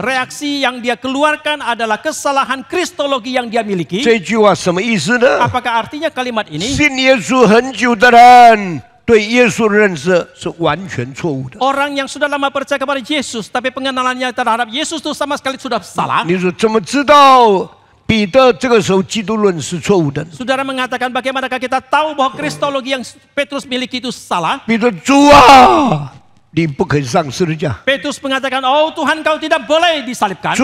Reaksi yang dia keluarkan adalah kesalahan kristologi yang dia miliki. Apakah artinya kalimat ini? Orang yang sudah lama percaya kepada Yesus, tapi pengenalannya terhadap Yesus itu sama sekali sudah salah. 你说怎么知道彼得这个时候基督论是错误的？Saudara mengatakan bagaimanakah kita tahu bahwa kristologi yang Petrus miliki itu salah? Petrus, mengatakan, Oh Tuhan kau tidak boleh disalibkan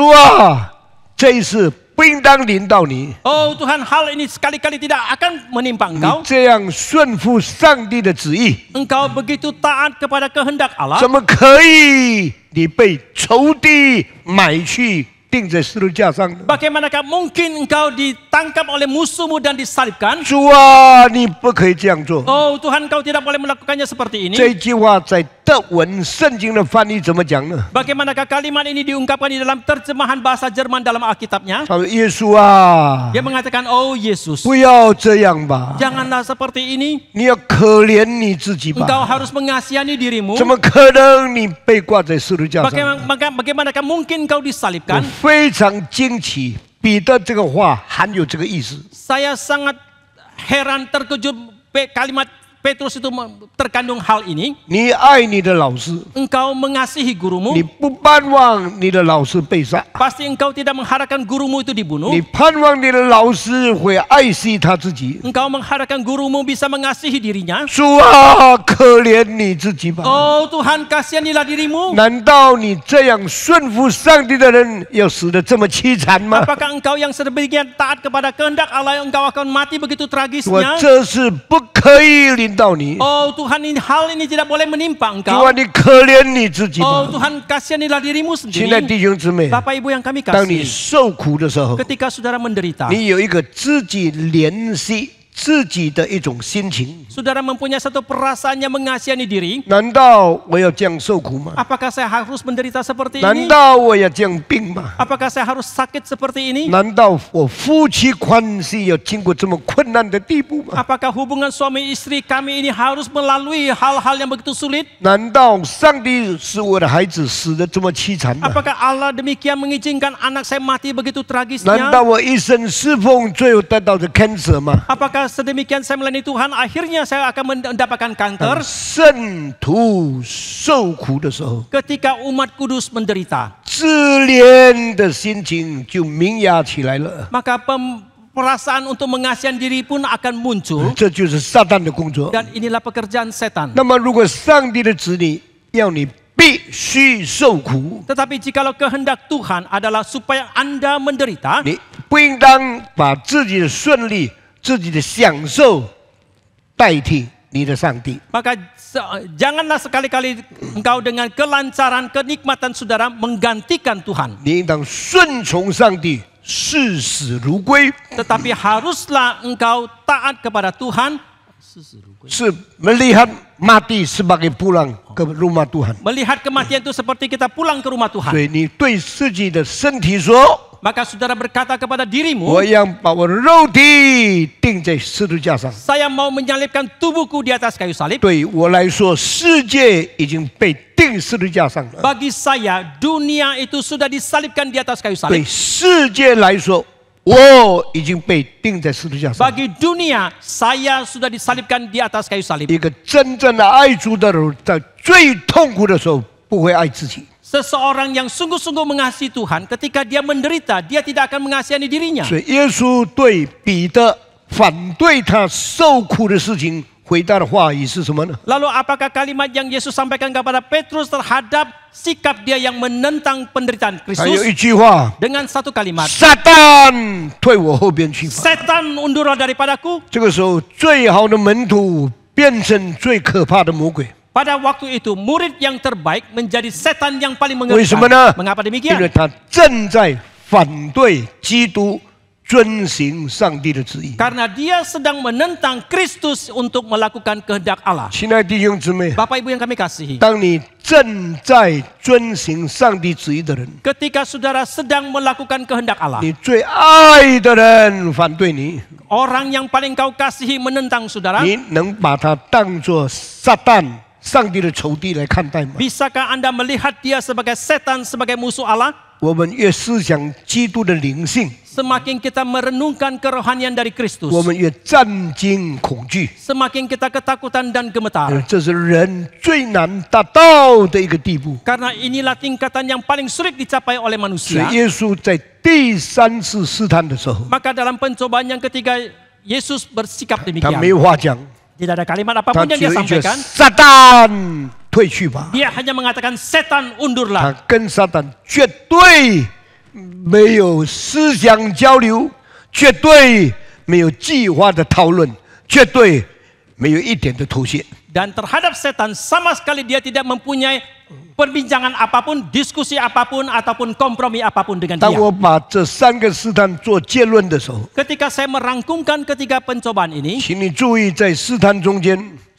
pindang ni. Oh Tuhan, hal ini sekali-kali tidak akan menimpa engkau. yang sang di de zi Engkau begitu taat kepada kehendak Allah. kei di di bei chou mai ding zai shi jia sang. 怎么可以你被仇敌买去钉在十字架上呢？Bagaimanakah mungkin engkau ditangkap oleh musuhmu dan disalibkan? ni bu kei jiang Oh Tuhan, kau tidak boleh melakukannya seperti ini. Zai zai Bagaimana kalimat ini diungkapkan di dalam terjemahan bahasa Jerman dalam Alkitabnya? Dia mengatakan, Oh Yesus, Janganlah seperti ini. Engkau harus mengasihani dirimu. bagaimanakah mungkin kau disalibkan? Saya sangat heran terkejut kalimat Petrus itu terkandung hal ini. engkau mengasihi gurumu. sa. pasti engkau tidak mengharapkan gurumu itu dibunuh. 你盼望你的老师会爱惜他自己, engkau mengharapkan gurumu bisa mengasihi dirinya. Oh Tuhan, kasihanilah dirimu. Apakah engkau yang sedemikian taat kepada kehendak Allah yang engkau akan mati begitu tragisnya? 我这是不可以领。到你。哦，Tuhan oh, ini hal ini tidak boleh menimpa engkau. Tuhan 你可怜你自己吧。哦，Tuhan oh, kasihanilah dirimu sendiri。亲爱的弟兄姊妹，Bapak Ibu yang kami kasih。当你受苦的时候，ketika saudara menderita，你有一个自己联系。Saudara mempunyai satu perasaan yang mengasihani diri. Apakah saya harus menderita seperti ini? Apakah saya harus sakit seperti ini? Apakah hubungan suami istri kami ini harus melalui hal-hal yang begitu sulit? Apakah Allah demikian mengizinkan anak saya mati begitu tragisnya? Apakah sedemikian saya melayani Tuhan, akhirnya saya akan mendapatkan kanker. Ketika umat kudus menderita. Ya Maka pem perasaan untuk mengasihani diri pun akan muncul. Dan inilah pekerjaan setan. Tetapi jikalau kehendak Tuhan adalah supaya Anda menderita, 你不应当把自己的顺利自己的享受代替你的上帝。Maka janganlah sekali-kali engkau dengan kelancaran kenikmatan saudara menggantikan Tuhan. Tetapi haruslah engkau taat kepada Tuhan. melihat mati sebagai pulang ke rumah Tuhan. Melihat kematian itu seperti kita pulang ke rumah Tuhan. Maka saudara berkata kepada dirimu, saya mau menyalibkan tubuhku di atas kayu salib. Bagi saya, dunia itu sudah disalibkan di atas kayu salib. Bagi dunia, saya sudah disalibkan di atas kayu salib. Seseorang yang sungguh-sungguh mengasihi Tuhan, ketika dia menderita, dia tidak akan mengasihi dirinya. Lalu apakah kalimat yang Yesus sampaikan kepada Petrus terhadap sikap dia yang menentang penderitaan Kristus Dengan satu kalimat, Setan, Setan, undurlah daripadaku. Pada waktu itu murid yang terbaik menjadi setan yang paling mengerikan. Mengapa demikian? Karena dia sedang menentang Kristus untuk melakukan kehendak Allah. Bapak Ibu yang kami kasihi. Ketika saudara sedang melakukan kehendak Allah, orang yang paling kau kasihi menentang saudara, 上帝的仇敌来看待吗？Bisakah anda melihat dia sebagai setan sebagai musuh Allah？我们越思想基督的灵性，semakin kita merenungkan kerohanian dari Kristus，我们越战惊恐惧，semakin kita ketakutan dan gemetar。这是人最难达到的一个地步。Karena inilah tingkatan yang paling sulit dicapai oleh manusia。耶稣在第三次试探的时候，maka dalam pencobaan yang ketiga Yesus bersikap demikian。他没话讲。tidak ada kalimat apapun yang dia sampaikan. pergi Satan, Dia hanya mengatakan setan undurlah. 他跟撒旦绝对没有思想交流，绝对 d a 计划的讨论，绝对没有一点的妥协。dan terhadap setan sama sekali dia tidak mempunyai perbincangan apapun, diskusi apapun ataupun kompromi apapun dengan dia. Ketika saya merangkumkan ketiga pencobaan ini,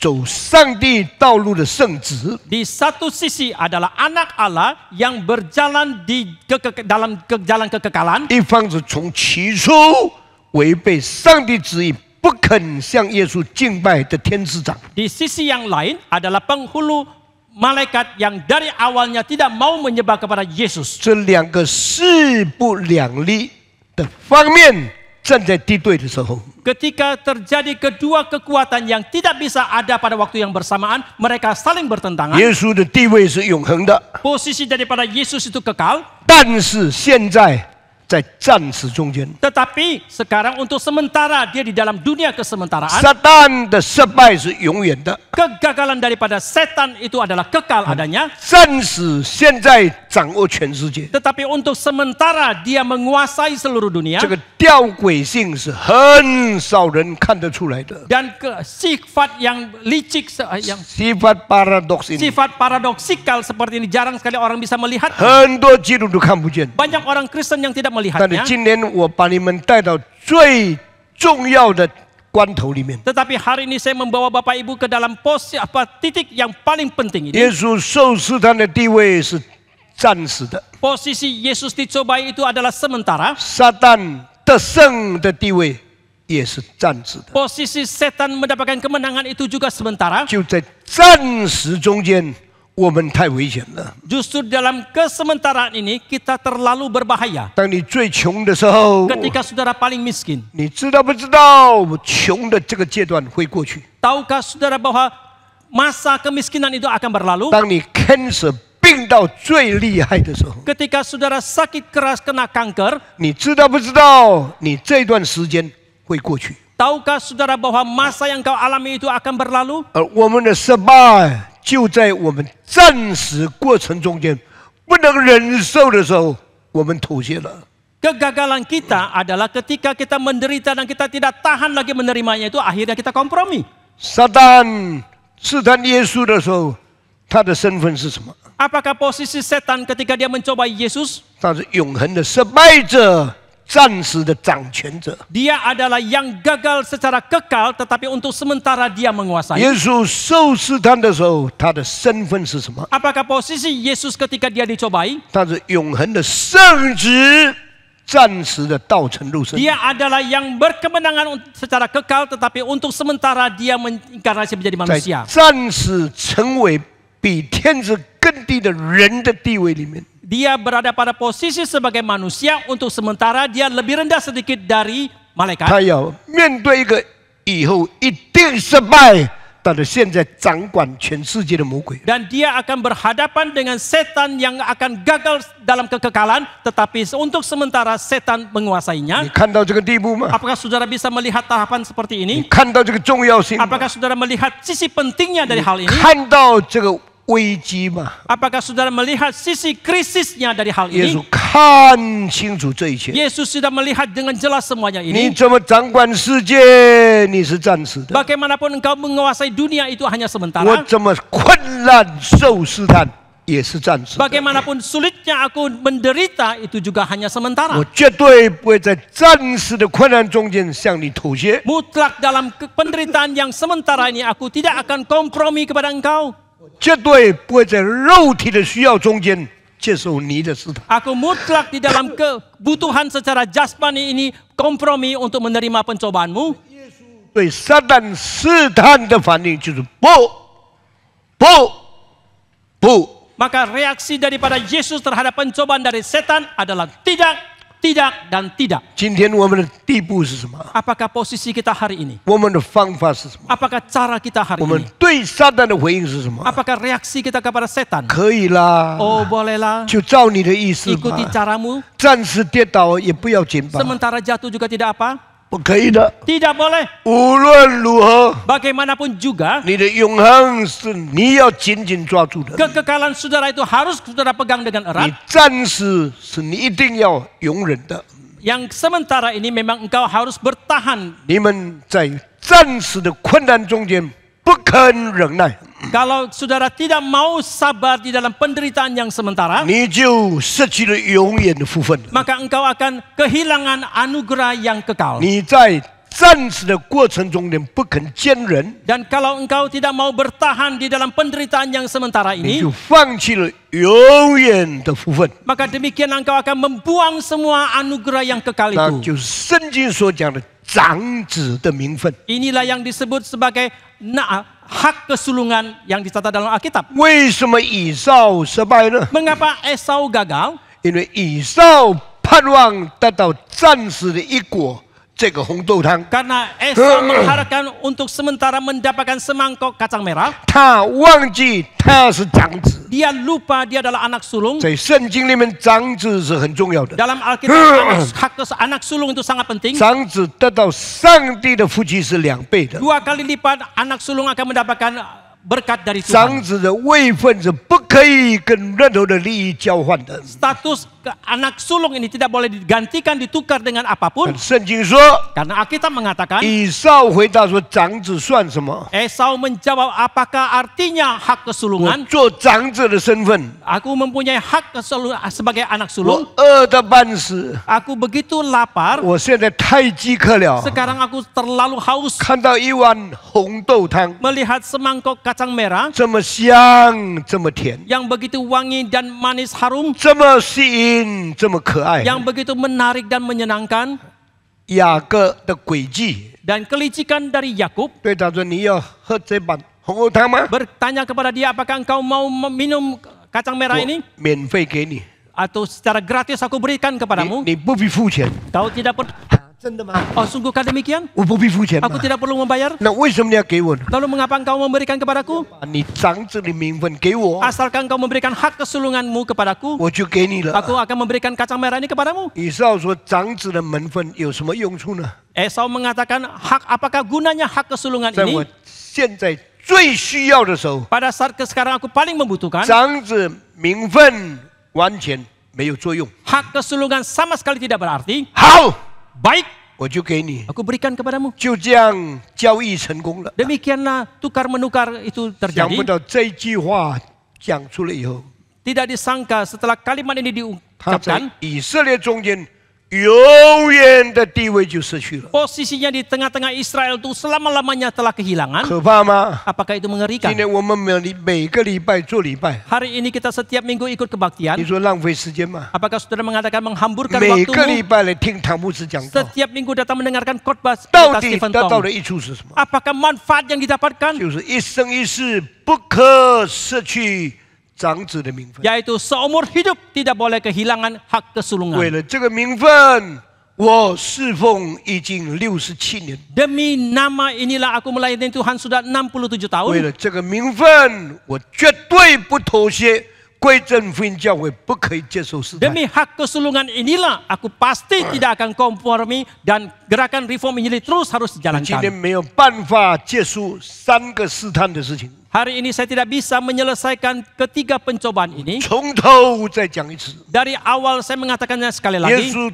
走上帝道路的圣子。另一方面，是一方是从起初违背上帝旨意、不肯向耶稣敬拜的天使长。在另一方面，是这两个势不两立的方面。Ketika terjadi kedua kekuatan yang tidak bisa ada pada waktu yang bersamaan, mereka saling bertentangan. 耶稣的地位是永恒的，posisi daripada Yesus itu kekal. 但是现在在暂时中间。Tetapi sekarang untuk sementara dia di dalam dunia kesementaraan. Satan 的失败是永远的。Kegagalan daripada setan itu adalah kekal adanya. Tetapi untuk sementara dia menguasai seluruh dunia. ke, sifat yang licik eh, yang sifat paradoks ini. Sifat paradoksikal seperti ini jarang sekali orang bisa melihat. Kan Banyak orang Kristen yang tidak 但是今天我把你们带到最重要的关头里面。tetapi hari ini saya membawa bapa ibu ke dalam pos apa titik yang paling penting ini. s 受试探的地位是暂时的。posisi Yesus dicobai itu adalah sementara。撒旦得胜的地位也是暂时的。posisi setan mendapatkan kemenangan itu juga sementara。就在暂时中间。Justru dalam kesementaraan ini kita terlalu berbahaya. Ketika saudara paling miskin, miskin，你知道不知道穷的这个阶段会过去？Tahukah saudara bahwa masa kemiskinan itu akan berlalu? Ketika saudara sakit keras kena kanker, kanker，你知道不知道你这段时间会过去？Tahukah saudara bahwa masa yang kau alami itu akan berlalu? Uh, 就在我们战死过程中间，不能忍受的时候，我们妥协了。Kegagalan kita adalah ketika kita menderita dan kita tidak tahan lagi menerimanya itu akhirnya kita kompromi. Setan, t a n Yesus, d a s 的身份是什么？Apakah posisi setan ketika dia mencobai Yesus？它是永恒的失败者。暂时的掌权者。Dia adalah yang gagal secara kekal, tetapi untuk sementara dia menguasai. 耶稣受试探的时候，他的身份是什么？Apakah posisi Yesus ketika dia dicobai? adalah yang berkemenangan secara kekal, tetapi untuk sementara dia menginkarnasi menjadi manusia. 暂时成为比天子更低的人的地位里面。dia berada pada posisi sebagai manusia untuk sementara dia lebih rendah sedikit dari malaikat. Dan dia akan berhadapan dengan setan yang akan gagal dalam kekekalan, tetapi untuk sementara setan menguasainya. Apakah saudara bisa melihat tahapan seperti ini? Apakah saudara melihat sisi pentingnya dari hal ini? Apakah saudara melihat sisi krisisnya dari hal ini? Yesus sudah melihat dengan jelas semuanya ini. Bagaimanapun engkau menguasai dunia itu hanya sementara. Bagaimanapun sulitnya aku menderita itu juga hanya sementara. Mutlak dalam penderitaan yang sementara ini aku tidak akan kompromi kepada engkau. 绝对不会在肉体的需要中间接受你的试探。Aku mutlak di dalam kebutuhan secara jasmani ini kompromi untuk menerima pencobaanmu. maka reaksi daripada Yesus terhadap pencobaan dari setan adalah tidak tidak dan tidak. Apakah posisi kita hari ini? Apakah cara kita hari ini? Apakah reaksi kita kepada setan? Oh bolehlah. Ikuti caramu. Sementara jatuh juga tidak apa. Pagkaida. Tidak boleh. Uluan luha. Bagaimanapun juga. Nida de yung hang ni yao qin qin Kekekalan saudara itu harus saudara pegang dengan erat. Ni zan shi shi ni yiding yao yung ren de. Yang sementara ini memang engkau harus bertahan. Ni men zai zan shi de kuan dan zhong jian bu ken kalau saudara tidak mau sabar di dalam penderitaan yang sementara, maka engkau akan kehilangan anugerah yang kekal. Dan kalau engkau tidak mau bertahan di dalam penderitaan yang sementara ini, maka demikian engkau akan membuang semua anugerah yang kekal itu. 长子的名分。Inilah yang disebut sebagai na hak kesulungan yang dicatat dalam Alkitab。为什么以扫失败呢？Mengapa Esau gagal? 因为以扫盼望得到长子的一果。Karena Esau hmm. mengharapkan untuk sementara mendapatkan semangkok kacang merah. Dia lupa dia adalah anak sulung. Dalam Alkitab hmm. hak anak sulung itu sangat penting. Dua kali lipat anak sulung akan mendapatkan berkat dari Tuhan. Status anak sulung ini tidak boleh digantikan ditukar dengan apapun. Karena Alkitab mengatakan. Esau Esau menjawab apakah artinya hak kesulungan? Aku mempunyai hak kesulungan sebagai anak sulung. Aku begitu lapar. Sekarang aku terlalu haus. Melihat semangkok kacang merah. Yang begitu wangi dan manis harum. 这么吸引 yang begitu menarik dan menyenangkan. dan kelicikan dari Yakub bertanya kepada dia apakah engkau mau minum kacang merah ini secara gratis aku berikan kepadamu tidak perlu *laughs* Oh sungguh kan demikian? Oh, aku tidak perlu membayar. Nah, Lalu mengapa engkau memberikan kepadaku? Asalkan engkau memberikan hak kesulunganmu kepadaku, aku akan memberikan kacang merah ini kepadamu. Esau mengatakan, hak apakah gunanya hak kesulungan ini? Pada saat sekarang aku paling membutuhkan. Hak kesulungan sama sekali tidak berarti baik, aku berikan kepadamu. Demikianlah tukar menukar itu terjadi. Tidak disangka setelah kalimat ini diucapkan. Posisinya di tengah-tengah Israel itu selama-lamanya telah kehilangan. Apakah itu mengerikan? Hari ini kita setiap minggu ikut kebaktian. Ah. Apakah saudara mengatakan menghamburkan waktumu? Setiap minggu datang mendengarkan khotbah Stephen Tong. Apakah manfaat yang didapatkan? yaitu seumur hidup tidak boleh kehilangan hak kesulungan. Demi nama inilah aku melayani Tuhan sudah enam 67 tahun. Demi hak kesulungan inilah aku pasti tidak akan kompromi dan gerakan reform ini terus harus dijalankan. Hari ini saya tidak bisa menyelesaikan ketiga pencobaan ini. Dari awal saya mengatakannya sekali lagi. Yesus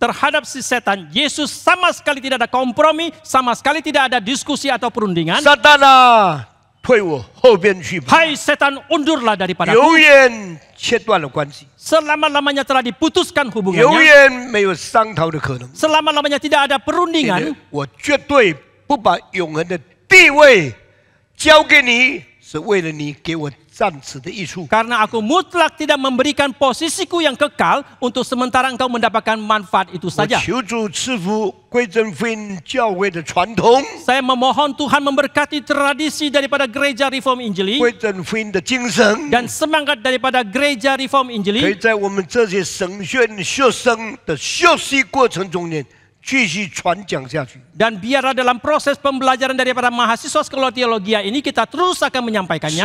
Terhadap si setan, Yesus sama sekali tidak ada kompromi, sama sekali tidak ada diskusi atau perundingan. Satana, Hai setan, undurlah daripada 永远切断了关系，Selama-lamanya telah diputuskan hubungannya. Selama lamanya tidak ada perundingan. 我绝对不把永恒的地位交给你，是为了你给我 karena aku mutlak tidak memberikan posisiku yang kekal untuk sementara engkau mendapatkan manfaat itu saja. Saya memohon Tuhan memberkati tradisi daripada gereja Reform Injili dan semangat daripada gereja Reform Injili. Dan biarlah dalam proses pembelajaran daripada mahasiswa sekolah teologi ini kita terus akan menyampaikannya.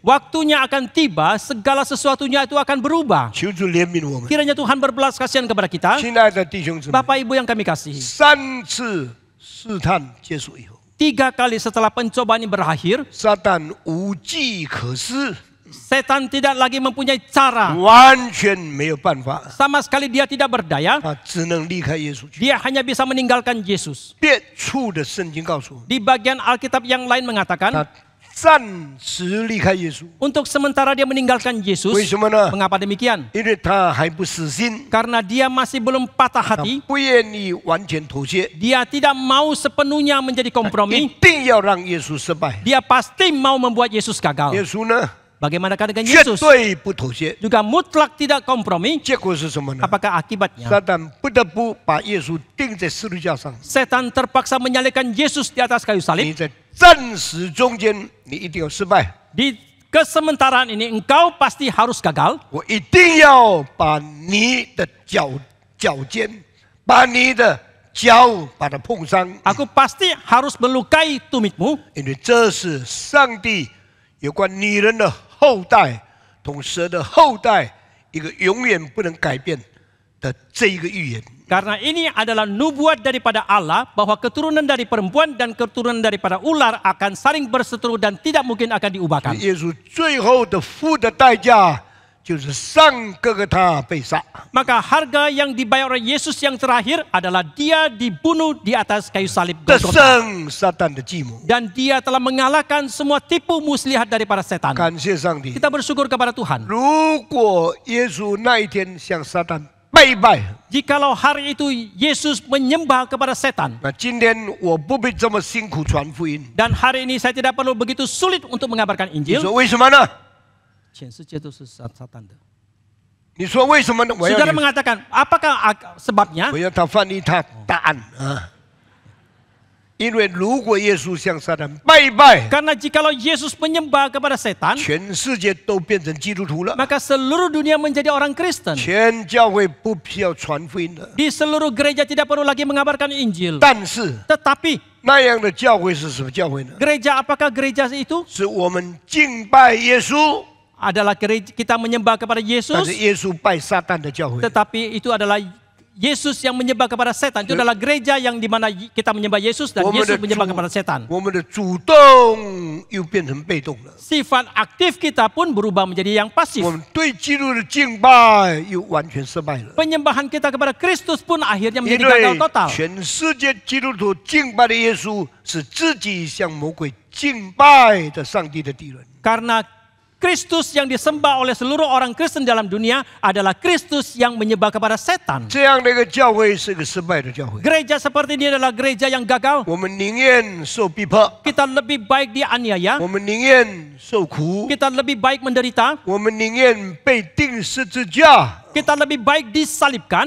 Waktunya akan tiba, segala sesuatunya itu akan berubah. Kiranya Tuhan berbelas kasihan kepada kita. Bapak Ibu yang kami kasihi. Tiga kali setelah pencobaan ini berakhir, Satan Setan tidak lagi mempunyai cara. Sama sekali dia tidak berdaya. Dia hanya bisa meninggalkan Yesus. Di bagian Alkitab yang lain mengatakan, untuk sementara dia meninggalkan Yesus. Mengapa demikian? Karena dia masih belum patah hati. Dia tidak mau sepenuhnya menjadi kompromi. Dia pasti mau membuat Yesus gagal. Bagaimana dengan Yesus? Juga mutlak tidak kompromi. Apakah akibatnya? Setan terpaksa menyalibkan Yesus di atas kayu salib. Di kesementaraan ini engkau pasti harus gagal. Aku pasti harus melukai tumitmu. 因为这是上帝有关女人的后代同蛇的后代，一个永远不能改变的这一个预言。a 为这是最后的付的代价。Maka harga yang dibayar oleh Yesus yang terakhir adalah dia dibunuh di atas kayu salib Dan dia telah mengalahkan semua tipu muslihat daripada setan. Kan Kita bersyukur kepada Tuhan. Jikalau hari itu Yesus menyembah kepada setan. Dan hari ini saya tidak perlu begitu sulit untuk mengabarkan Injil. 全世界都是撒旦的。你说为什么呢？我要 mengatakan, apakah sebabnya? 我要他翻译他答案啊。因为如果耶稣向撒旦拜拜，karena jikalau Yesus menyembah kepada setan，全世界都变成基督徒了。maka seluruh dunia menjadi orang Kristen。全教会不需要传福音了。di seluruh gereja tidak perlu lagi mengabarkan Injil。但是，tetapi 那样的教会是什么教会呢？Gereja apakah gereja itu？是我们敬拜耶稣。adalah gereja, kita menyembah kepada Yesus. Tetapi itu adalah Yesus yang menyembah kepada setan itu adalah gereja yang dimana kita menyembah Yesus dan Yesus menyembah kepada setan. Sifat aktif kita pun berubah menjadi yang pasif. Penyembahan kita kepada Kristus pun akhirnya menjadi gagal total. Karena Kristus yang disembah oleh seluruh orang Kristen dalam dunia adalah Kristus yang menyembah kepada setan. Gereja seperti ini adalah gereja yang gagal. Kita lebih baik dianiaya. Kita lebih baik menderita. Kita lebih baik disalibkan.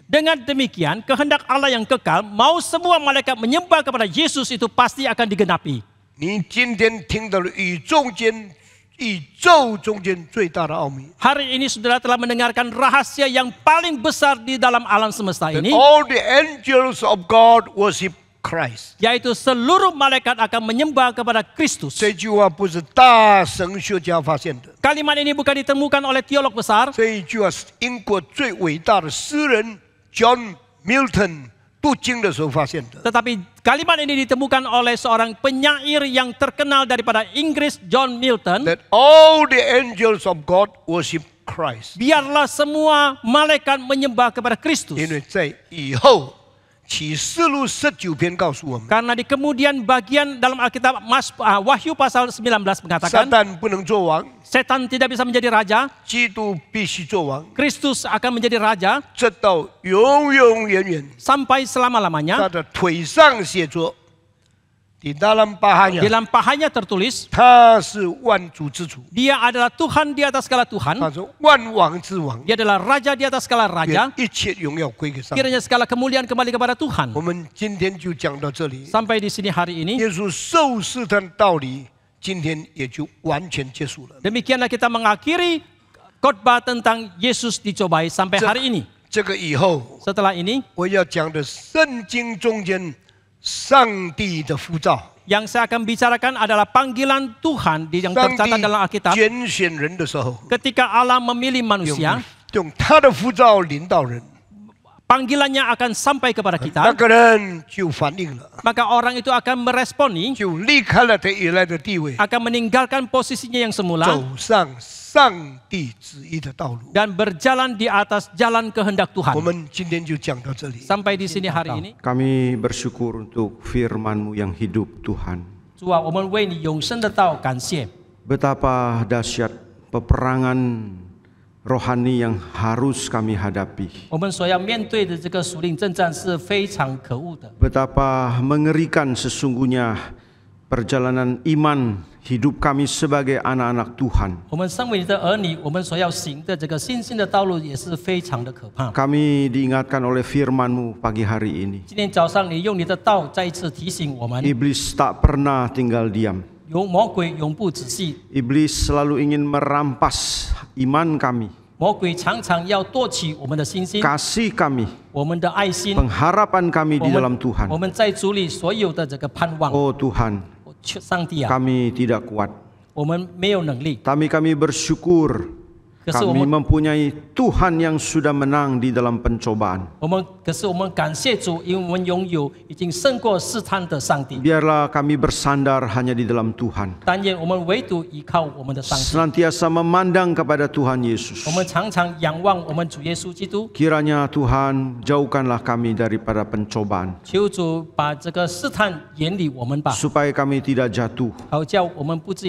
Dengan demikian, kehendak Allah yang kekal, mau semua malaikat menyembah kepada Yesus itu pasti akan digenapi. Hari ini saudara telah mendengarkan rahasia yang paling besar di dalam alam semesta ini. All the angels of God worship Christ. Yaitu seluruh malaikat akan menyembah kepada Kristus. Kalimat ini bukan ditemukan oleh teolog besar. John Milton Tucing de Tetapi kalimat ini ditemukan oleh seorang penyair yang terkenal daripada Inggris John Milton. That all the angels of God worship Christ. Biarlah semua malaikat menyembah kepada Kristus. Ini saya Iho, 启示录十九篇告诉我们，karena di kemudian bagian dalam Alkitab Mas uh, Wahyu pasal 19 mengatakan, Satan setan tidak bisa menjadi raja, Kristus akan menjadi raja, sampai selama-lamanya. Di dalam pahanya. Di dalam pahanya tertulis. Dia adalah Tuhan di atas segala Tuhan. Dia adalah Raja di atas segala Raja. Kiranya segala kemuliaan kembali kepada Tuhan. Sampai di sini hari ini. Yesus Demikianlah kita mengakhiri khotbah tentang Yesus dicobai sampai hari ini. Setelah ini. Yang saya akan bicarakan adalah panggilan Tuhan di yang tercatat dalam Alkitab. Ketika Allah memilih manusia, panggilannya akan sampai kepada kita. Maka orang itu akan meresponi, akan meninggalkan posisinya yang semula, dan berjalan di atas jalan kehendak Tuhan. Sampai di sini hari ini. Kami bersyukur untuk firman-Mu yang hidup, Tuhan. Betapa dahsyat peperangan rohani yang harus kami hadapi. Betapa mengerikan sesungguhnya perjalanan iman hidup kami sebagai anak-anak Tuhan. Kami diingatkan oleh firman-Mu pagi hari ini. Iblis tak pernah tinggal diam. Iblis selalu ingin merampas iman kami. kami. Pengharapan kami di dalam Oh Tuhan, kami tidak kuat. Kami kami bersyukur kami mempunyai Tuhan yang sudah menang di dalam pencobaan. Biarlah kami bersandar hanya di dalam Tuhan. Senantiasa memandang kepada Tuhan Yesus. Kiranya Tuhan jauhkanlah kami daripada pencobaan. Supaya kami tidak jatuh.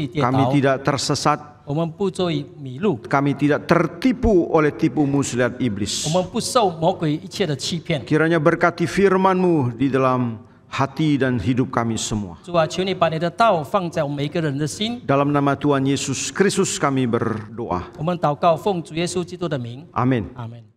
Kami tidak tersesat. Kami tidak tertipu oleh tipu muslihat iblis. Kiranya berkati firman-Mu di dalam hati dan hidup kami semua. Dalam nama Tuhan Yesus Kristus kami berdoa. Amin. Amin.